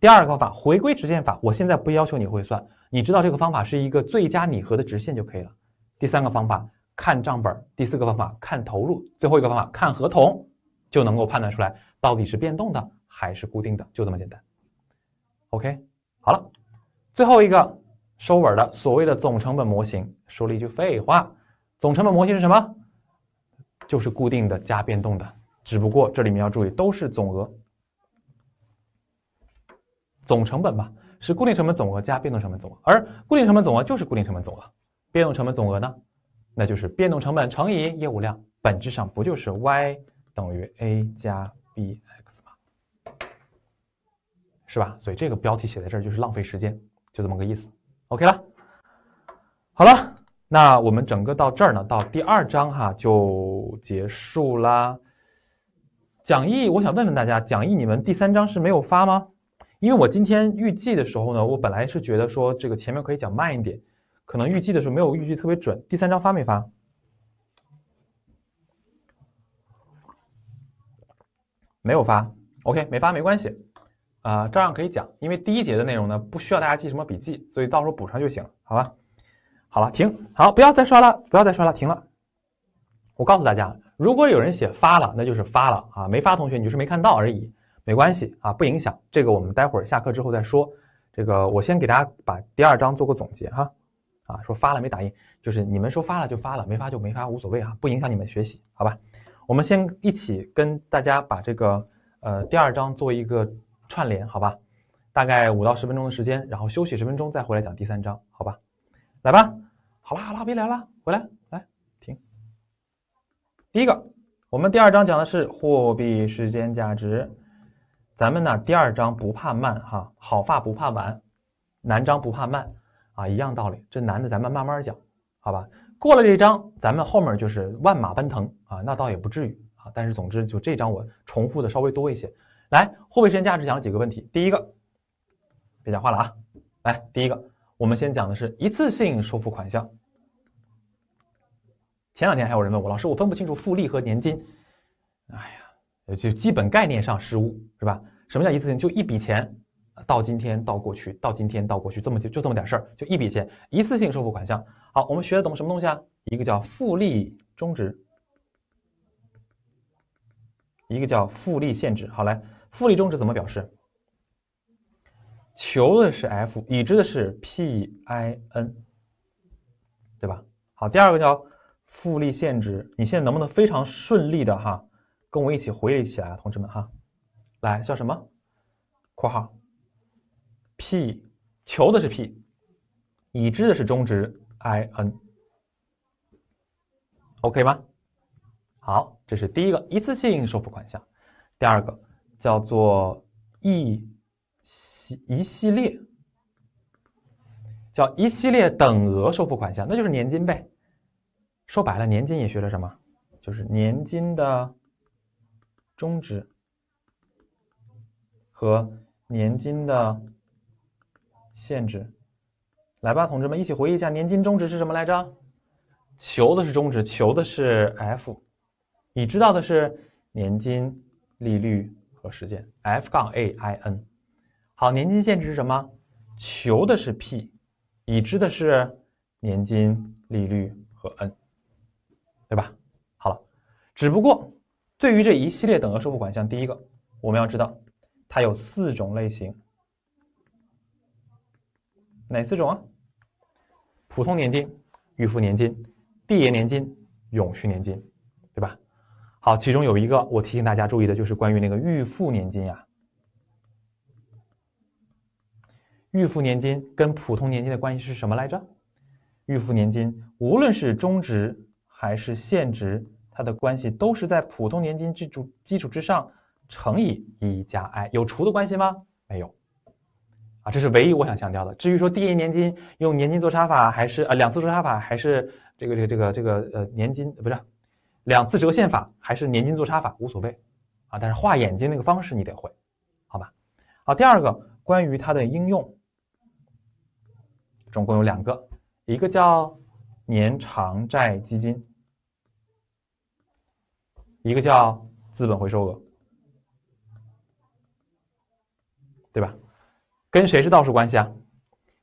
第二个方法回归直线法，我现在不要求你会算，你知道这个方法是一个最佳拟合的直线就可以了。第三个方法。看账本，第四个方法看投入，最后一个方法看合同，就能够判断出来到底是变动的还是固定的，就这么简单。OK，好了，最后一个收尾的所谓的总成本模型，说了一句废话。总成本模型是什么？就是固定的加变动的，只不过这里面要注意，都是总额，总成本吧，是固定成本总额加变动成本总额，而固定成本总额就是固定成本总额，变动成本总额呢？那就是变动成本乘以业务量，本质上不就是 y 等于 a 加 b x 吗？是吧？所以这个标题写在这儿就是浪费时间，就这么个意思。OK 了，好了，那我们整个到这儿呢，到第二章哈就结束啦。讲义，我想问问大家，讲义你们第三章是没有发吗？因为我今天预计的时候呢，我本来是觉得说这个前面可以讲慢一点。可能预计的时候没有预计特别准。第三章发没发？没有发，OK，没发没关系，啊，照样可以讲。因为第一节的内容呢不需要大家记什么笔记，所以到时候补上就行，好吧？好了，停，好，不要再刷了，不要再刷了，停了。我告诉大家，如果有人写发了，那就是发了啊，没发同学你就是没看到而已，没关系啊，不影响。这个我们待会儿下课之后再说。这个我先给大家把第二章做个总结哈。啊，说发了没打印，就是你们说发了就发了，没发就没发，无所谓啊，不影响你们学习，好吧？我们先一起跟大家把这个呃第二章做一个串联，好吧？大概五到十分钟的时间，然后休息十分钟再回来讲第三章，好吧？来吧，好了好了，别聊了，回来来停。第一个，我们第二章讲的是货币时间价值，咱们呢第二章不怕慢哈，好发不怕晚，难章不怕慢。啊，一样道理，这难的咱们慢慢讲，好吧？过了这一章，咱们后面就是万马奔腾啊，那倒也不至于啊。但是总之，就这章我重复的稍微多一些。来，货币时间价值讲了几个问题。第一个，别讲话了啊！来，第一个，我们先讲的是一次性收付款项。前两天还有人问我，老师，我分不清楚复利和年金。哎呀，就基本概念上失误是吧？什么叫一次性？就一笔钱。到今天，到过去，到今天，到过去，这么就就这么点事儿，就一笔钱，一次性收付款项。好，我们学的懂什么东西啊？一个叫复利终值，一个叫复利限制。好，来，复利终值怎么表示？求的是 F，已知的是 P、I、N，对吧？好，第二个叫复利限值，你现在能不能非常顺利的哈跟我一起回忆起来啊，同志们哈？来，叫什么？括号。P 求的是 P，已知的是中值 I N。OK 吗？好，这是第一个一次性收付款项。第二个叫做一系一系列，叫一系列等额收付款项，那就是年金呗。说白了，年金也学了什么？就是年金的中值和年金的。限制。来吧，同志们，一起回忆一下年金终值是什么来着？求的是终值，求的是 F，已知道的是年金利率和时间，F 杠 A I N。好，年金限制是什么？求的是 P，已知的是年金利率和 n，对吧？好了，只不过对于这一系列等额收付款项，第一个我们要知道它有四种类型。哪四种啊？普通年金、预付年金、递延年金、永续年金，对吧？好，其中有一个我提醒大家注意的，就是关于那个预付年金呀。预付年金跟普通年金的关系是什么来着？预付年金无论是终值还是现值，它的关系都是在普通年金基础基础之上乘以一加 i，有除的关系吗？没有。啊，这是唯一我想强调的。至于说第一年金用年金做差法还是呃两次做差法，还是这个这个这个这个呃年金不是两次折现法，还是年金做差法无所谓啊。但是画眼睛那个方式你得会，好吧？好，第二个关于它的应用，总共有两个，一个叫年偿债基金，一个叫资本回收额，对吧？跟谁是倒数关系啊？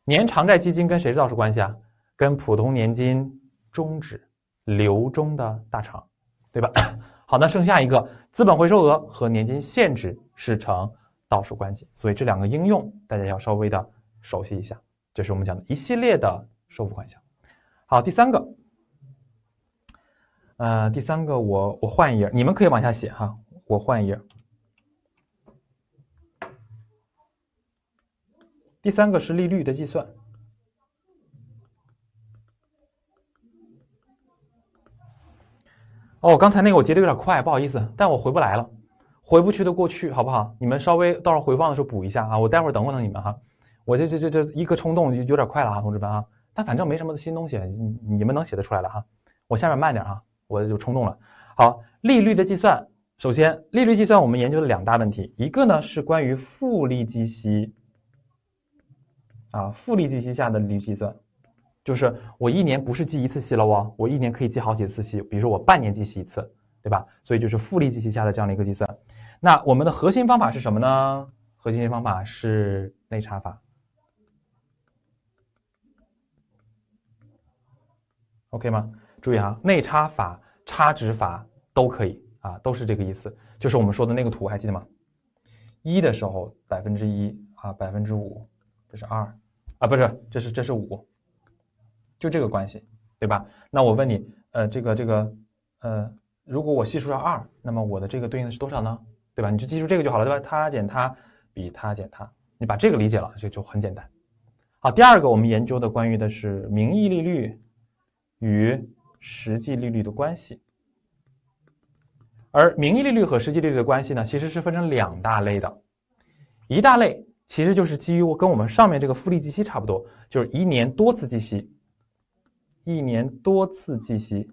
年长债基金跟谁是倒数关系啊？跟普通年金终止流中的大厂，对吧？好，那剩下一个资本回收额和年金限制是成倒数关系，所以这两个应用大家要稍微的熟悉一下。这是我们讲的一系列的收付款项。好，第三个，呃，第三个我我换一页，你们可以往下写哈，我换一页。第三个是利率的计算。哦，刚才那个我截的有点快，不好意思，但我回不来了，回不去的过去，好不好？你们稍微到时候回放的时候补一下啊。我待会儿等会儿你们哈，我这这这这一个冲动就有点快了哈，同志们啊，但反正没什么新东西，你们能写的出来了哈。我下面慢点啊，我就冲动了。好，利率的计算，首先利率计算我们研究了两大问题，一个呢是关于复利计息。啊，复利计息下的利率计算，就是我一年不是计一次息了哦，我一年可以计好几次息，比如说我半年计息一次，对吧？所以就是复利计息下的这样的一个计算。那我们的核心方法是什么呢？核心方法是内差法，OK 吗？注意啊，内差法、差值法都可以啊，都是这个意思。就是我们说的那个图，还记得吗？一的时候百分之一啊，百分之五，这是二。啊，不是，这是这是五，就这个关系，对吧？那我问你，呃，这个这个，呃，如果我系数是二，那么我的这个对应的是多少呢？对吧？你就记住这个就好了，对吧？它减它比它减它，你把这个理解了，这就很简单。好，第二个我们研究的关于的是名义利率与实际利率的关系，而名义利率和实际利率的关系呢，其实是分成两大类的，一大类。其实就是基于我跟我们上面这个复利计息差不多，就是一年多次计息，一年多次计息。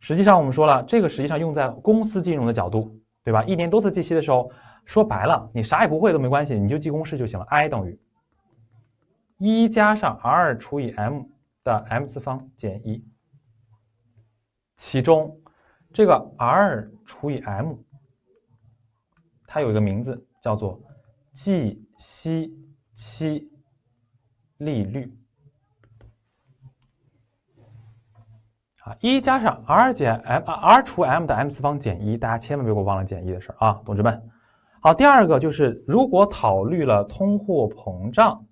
实际上我们说了，这个实际上用在公司金融的角度，对吧？一年多次计息的时候，说白了，你啥也不会都没关系，你就记公式就行了。i 等于一加上 r 除以 m 的 m 次方减一，其中这个 r 除以 m，它有一个名字叫做计。息息利率啊，一加上 r 减 m，r 除 m 的 m 次方减一，大家千万别给我忘了减一的事啊，同志们。好，第二个就是如果考虑了通货膨胀，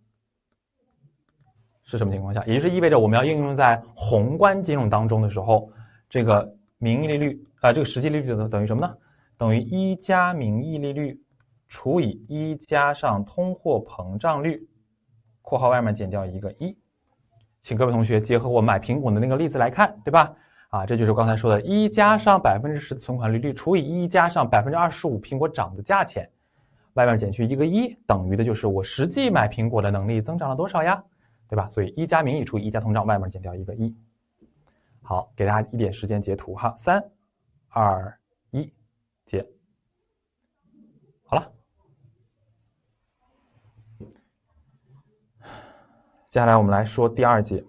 是什么情况下？也就是意味着我们要应用在宏观金融当中的时候，这个名义利率啊，这个实际利率等等于什么呢？等于一加名义利率。除以一加上通货膨胀率，括号外面减掉一个一，请各位同学结合我买苹果的那个例子来看，对吧？啊，这就是刚才说的，一加上百分之十的存款利率除以一加上百分之二十五苹果涨的价钱，外面减去一个一，等于的就是我实际买苹果的能力增长了多少呀？对吧？所以一加名义除以一加通胀，外面减掉一个一，好，给大家一点时间截图哈，三、二、一，截，好了。接下来我们来说第二节。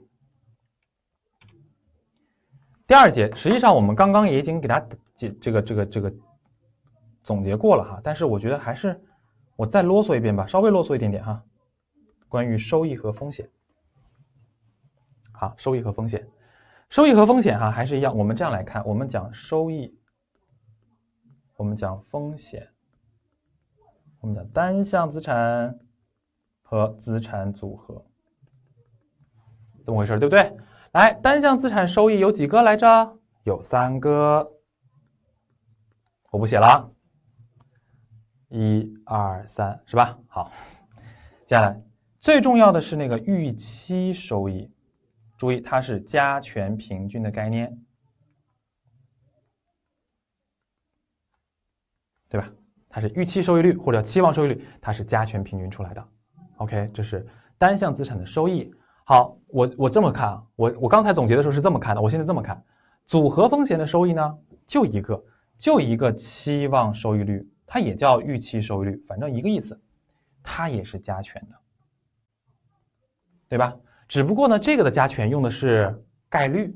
第二节，实际上我们刚刚也已经给大家解这个、这个、这个总结过了哈。但是我觉得还是我再啰嗦一遍吧，稍微啰嗦一点点哈。关于收益和风险，好，收益和风险，收益和风险哈，还是一样。我们这样来看，我们讲收益，我们讲风险，我们讲单项资产和资产组合。这么回事，对不对？来，单项资产收益有几个来着？有三个，我不写了啊。一、二、三，是吧？好，接下来最重要的是那个预期收益，注意它是加权平均的概念，对吧？它是预期收益率或者期望收益率，它是加权平均出来的。OK，这是单项资产的收益。好，我我这么看啊，我我刚才总结的时候是这么看的，我现在这么看，组合风险的收益呢，就一个，就一个期望收益率，它也叫预期收益率，反正一个意思，它也是加权的，对吧？只不过呢，这个的加权用的是概率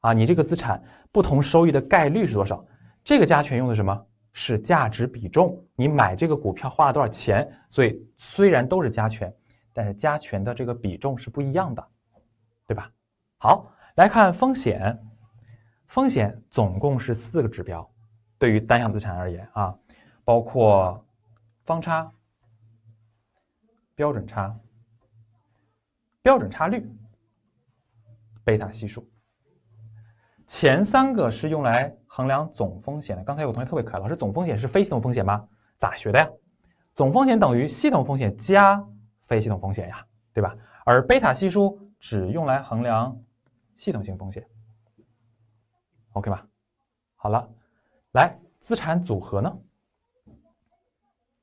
啊，你这个资产不同收益的概率是多少？这个加权用的什么？是价值比重，你买这个股票花了多少钱？所以虽然都是加权。但是加权的这个比重是不一样的，对吧？好，来看风险，风险总共是四个指标，对于单项资产而言啊，包括方差、标准差、标准差率、贝塔系数。前三个是用来衡量总风险的。刚才有同学特别可爱，老师总风险是非系统风险吗？咋学的呀？总风险等于系统风险加。非系统风险呀，对吧？而贝塔系数只用来衡量系统性风险，OK 吧？好了，来资产组合呢？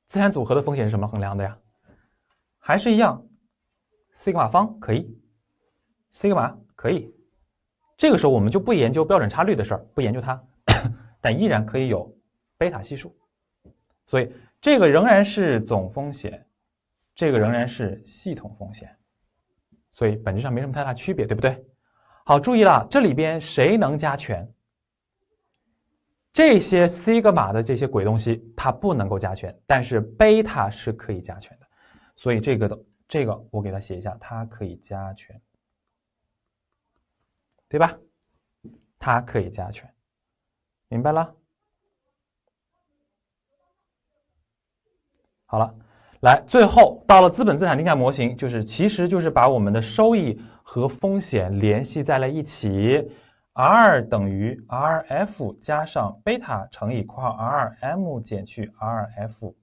资产组合的风险是什么衡量的呀？还是一样，西格玛方可以，西格玛可以。这个时候我们就不研究标准差率的事儿，不研究它，但依然可以有贝塔系数。所以这个仍然是总风险。这个仍然是系统风险，所以本质上没什么太大区别，对不对？好，注意了，这里边谁能加权？这些西格玛的这些鬼东西，它不能够加权，但是贝塔是可以加权的。所以这个的这个我给它写一下，它可以加权，对吧？它可以加权，明白了？好了。来，最后到了资本资产定价模型，就是其实就是把我们的收益和风险联系在了一起，R 等于 Rf 加上贝塔乘以括号 Rm 减去 Rf，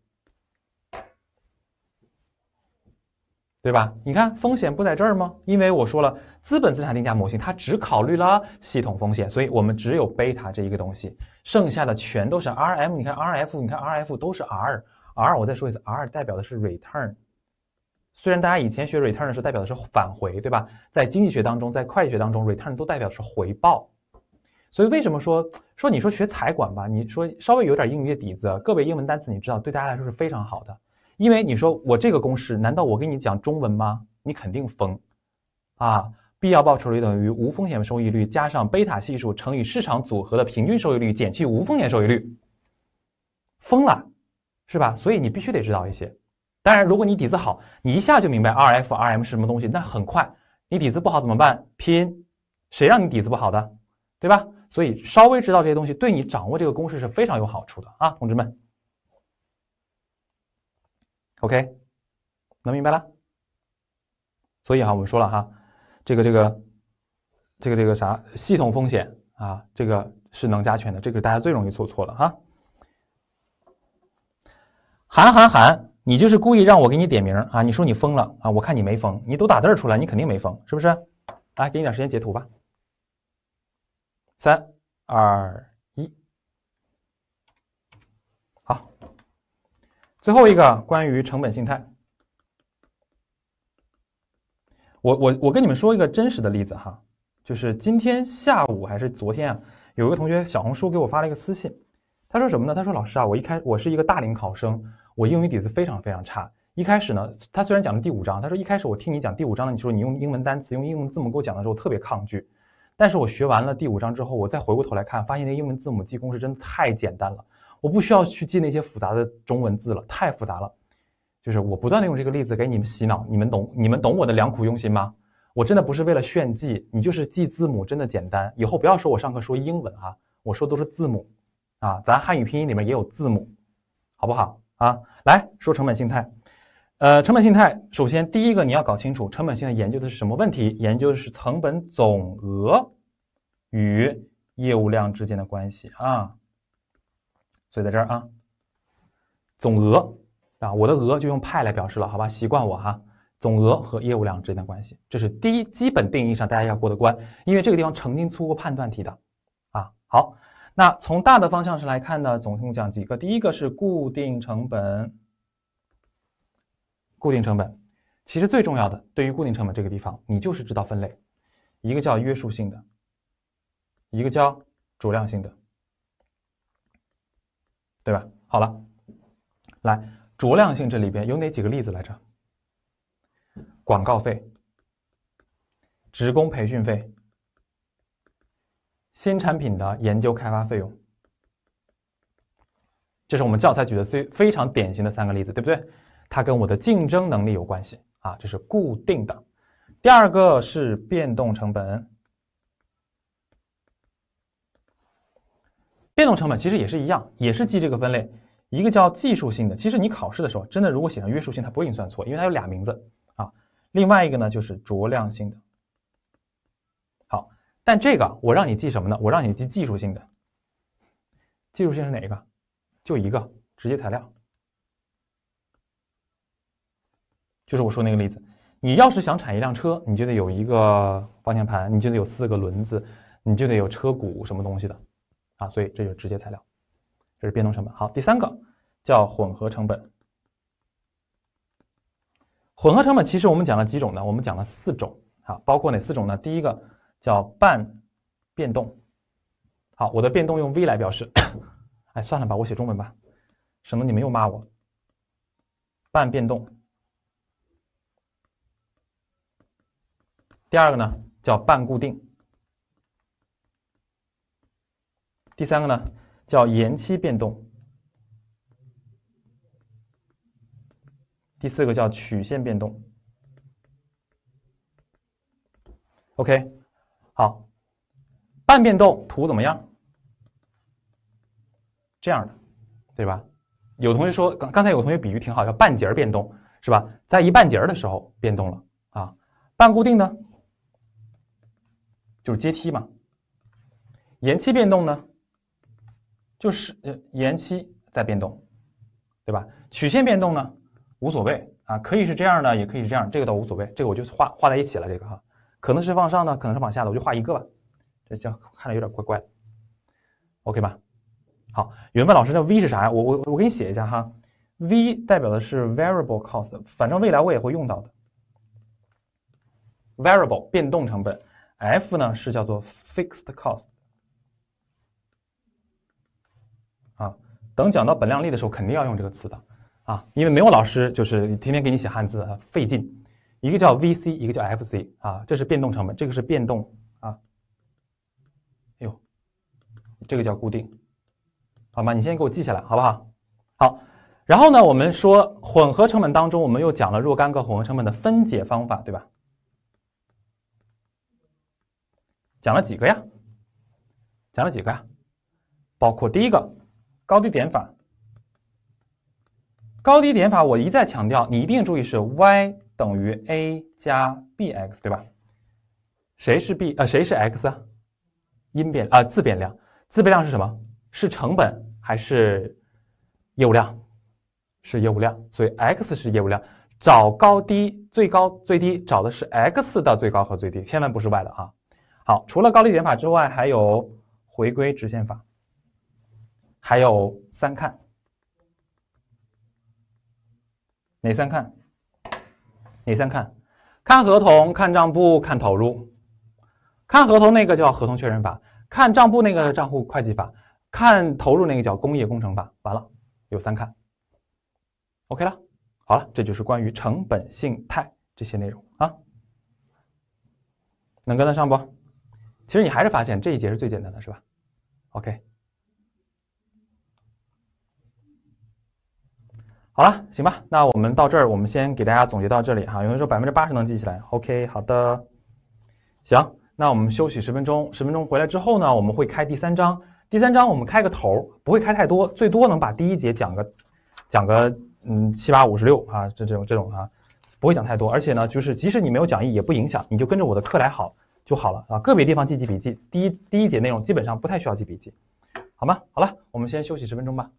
对吧？你看风险不在这儿吗？因为我说了资本资产定价模型它只考虑了系统风险，所以我们只有贝塔这一个东西，剩下的全都是 Rm。你看 Rf，你看 Rf 都是 R。R，我再说一次，R 代表的是 return。虽然大家以前学 return 的时候代表的是返回，对吧？在经济学当中，在会计学当中，return 都代表是回报。所以为什么说说你说学财管吧，你说稍微有点英语底子，各位英文单词你知道，对大家来说是非常好的。因为你说我这个公式，难道我给你讲中文吗？你肯定疯啊！必要报酬率等于无风险收益率加上贝塔系数乘以市场组合的平均收益率减去无风险收益率。疯了！是吧？所以你必须得知道一些。当然，如果你底子好，你一下就明白 Rf、Rm 是什么东西，那很快。你底子不好怎么办？拼，谁让你底子不好的，对吧？所以稍微知道这些东西，对你掌握这个公式是非常有好处的啊，同志们。OK，能明白了？所以哈，我们说了哈，这个这个这个这个啥系统风险啊，这个是能加权的，这个大家最容易做错了哈。韩韩韩，你就是故意让我给你点名啊！你说你疯了啊！我看你没疯，你都打字出来，你肯定没疯，是不是？来，给你点时间截图吧。三二一，好。最后一个关于成本形态，我我我跟你们说一个真实的例子哈，就是今天下午还是昨天啊，有一个同学小红书给我发了一个私信，他说什么呢？他说老师啊，我一开我是一个大龄考生。我英语底子非常非常差，一开始呢，他虽然讲了第五章，他说一开始我听你讲第五章呢，你说你用英文单词、用英文字母给我讲的时候，我特别抗拒。但是我学完了第五章之后，我再回过头来看，发现那英文字母记公式真的太简单了，我不需要去记那些复杂的中文字了，太复杂了。就是我不断的用这个例子给你们洗脑，你们懂，你们懂我的良苦用心吗？我真的不是为了炫技，你就是记字母真的简单。以后不要说我上课说英文哈，我说都是字母，啊，咱汉语拼音里面也有字母，好不好？啊，来说成本心态，呃，成本心态首先第一个你要搞清楚成本现在研究的是什么问题，研究的是成本总额与业务量之间的关系啊，所以在这儿啊，总额啊，我的额就用派来表示了，好吧，习惯我哈，总额和业务量之间的关系，这是第一基本定义上大家要过的关，因为这个地方曾经出过判断题的啊，好。那从大的方向上来看呢，总共讲几个？第一个是固定成本。固定成本其实最重要的，对于固定成本这个地方，你就是知道分类，一个叫约束性的，一个叫酌量性的，对吧？好了，来，酌量性这里边有哪几个例子来着？广告费、职工培训费。新产品的研究开发费用，这是我们教材举的非非常典型的三个例子，对不对？它跟我的竞争能力有关系啊，这是固定的。第二个是变动成本，变动成本其实也是一样，也是记这个分类，一个叫技术性的，其实你考试的时候真的如果写上约束性，它不会给你算错，因为它有俩名字啊。另外一个呢就是酌量性的。但这个我让你记什么呢？我让你记技术性的，技术性是哪一个？就一个直接材料，就是我说那个例子。你要是想产一辆车，你就得有一个方向盘，你就得有四个轮子，你就得有车骨什么东西的，啊，所以这就是直接材料，这是变动成本。好，第三个叫混合成本，混合成本其实我们讲了几种呢？我们讲了四种啊，包括哪四种呢？第一个。叫半变动，好，我的变动用 v 来表示。哎，算了吧，我写中文吧，省得你们又骂我。半变动。第二个呢，叫半固定。第三个呢，叫延期变动。第四个叫曲线变动。OK。半变动图怎么样？这样的，对吧？有同学说，刚刚才有同学比喻挺好，叫半截变动，是吧？在一半截的时候变动了啊。半固定呢，就是阶梯嘛。延期变动呢，就是延期在变动，对吧？曲线变动呢，无所谓啊，可以是这样呢，也可以是这样，这个倒无所谓。这个我就画画在一起了，这个哈，可能是往上的，可能是往下的，我就画一个吧。这叫看着有点怪怪的，OK 吧？好，有人问老师那 V 是啥呀？我我我给你写一下哈，V 代表的是 variable cost，反正未来我也会用到的。variable 变动成本，F 呢是叫做 fixed cost。啊，等讲到本量力的时候肯定要用这个词的啊，因为没有老师就是天天给你写汉字费劲。一个叫 VC，一个叫 FC 啊，这是变动成本，这个是变动。这个叫固定，好吗？你先给我记下来，好不好？好，然后呢，我们说混合成本当中，我们又讲了若干个混合成本的分解方法，对吧？讲了几个呀？讲了几个呀？包括第一个高低点法。高低点法，我一再强调，你一定注意是 y 等于 a 加 bx，对吧？谁是 b 呃，谁是 x 啊？因变啊，自变量。自备量是什么？是成本还是业务量？是业务量，所以 x 是业务量。找高低，最高最低找的是 x 的最高和最低，千万不是 y 的啊。好，除了高利点法之外，还有回归直线法，还有三看，哪三看？哪三看？看合同，看账簿，看投入。看合同那个叫合同确认法。看账簿那个账户会计法，看投入那个叫工业工程法，完了有三看，OK 了，好了，这就是关于成本性态这些内容啊，能跟得上不？其实你还是发现这一节是最简单的，是吧？OK，好了，行吧，那我们到这儿，我们先给大家总结到这里哈，有人说百分之八十能记起来，OK，好的，行。那我们休息十分钟，十分钟回来之后呢，我们会开第三章。第三章我们开个头，不会开太多，最多能把第一节讲个，讲个嗯七八五十六啊，这这种这种啊，不会讲太多。而且呢，就是即使你没有讲义也不影响，你就跟着我的课来好就好了啊。个别地方记记笔记，第一第一节内容基本上不太需要记笔记，好吗？好了，我们先休息十分钟吧。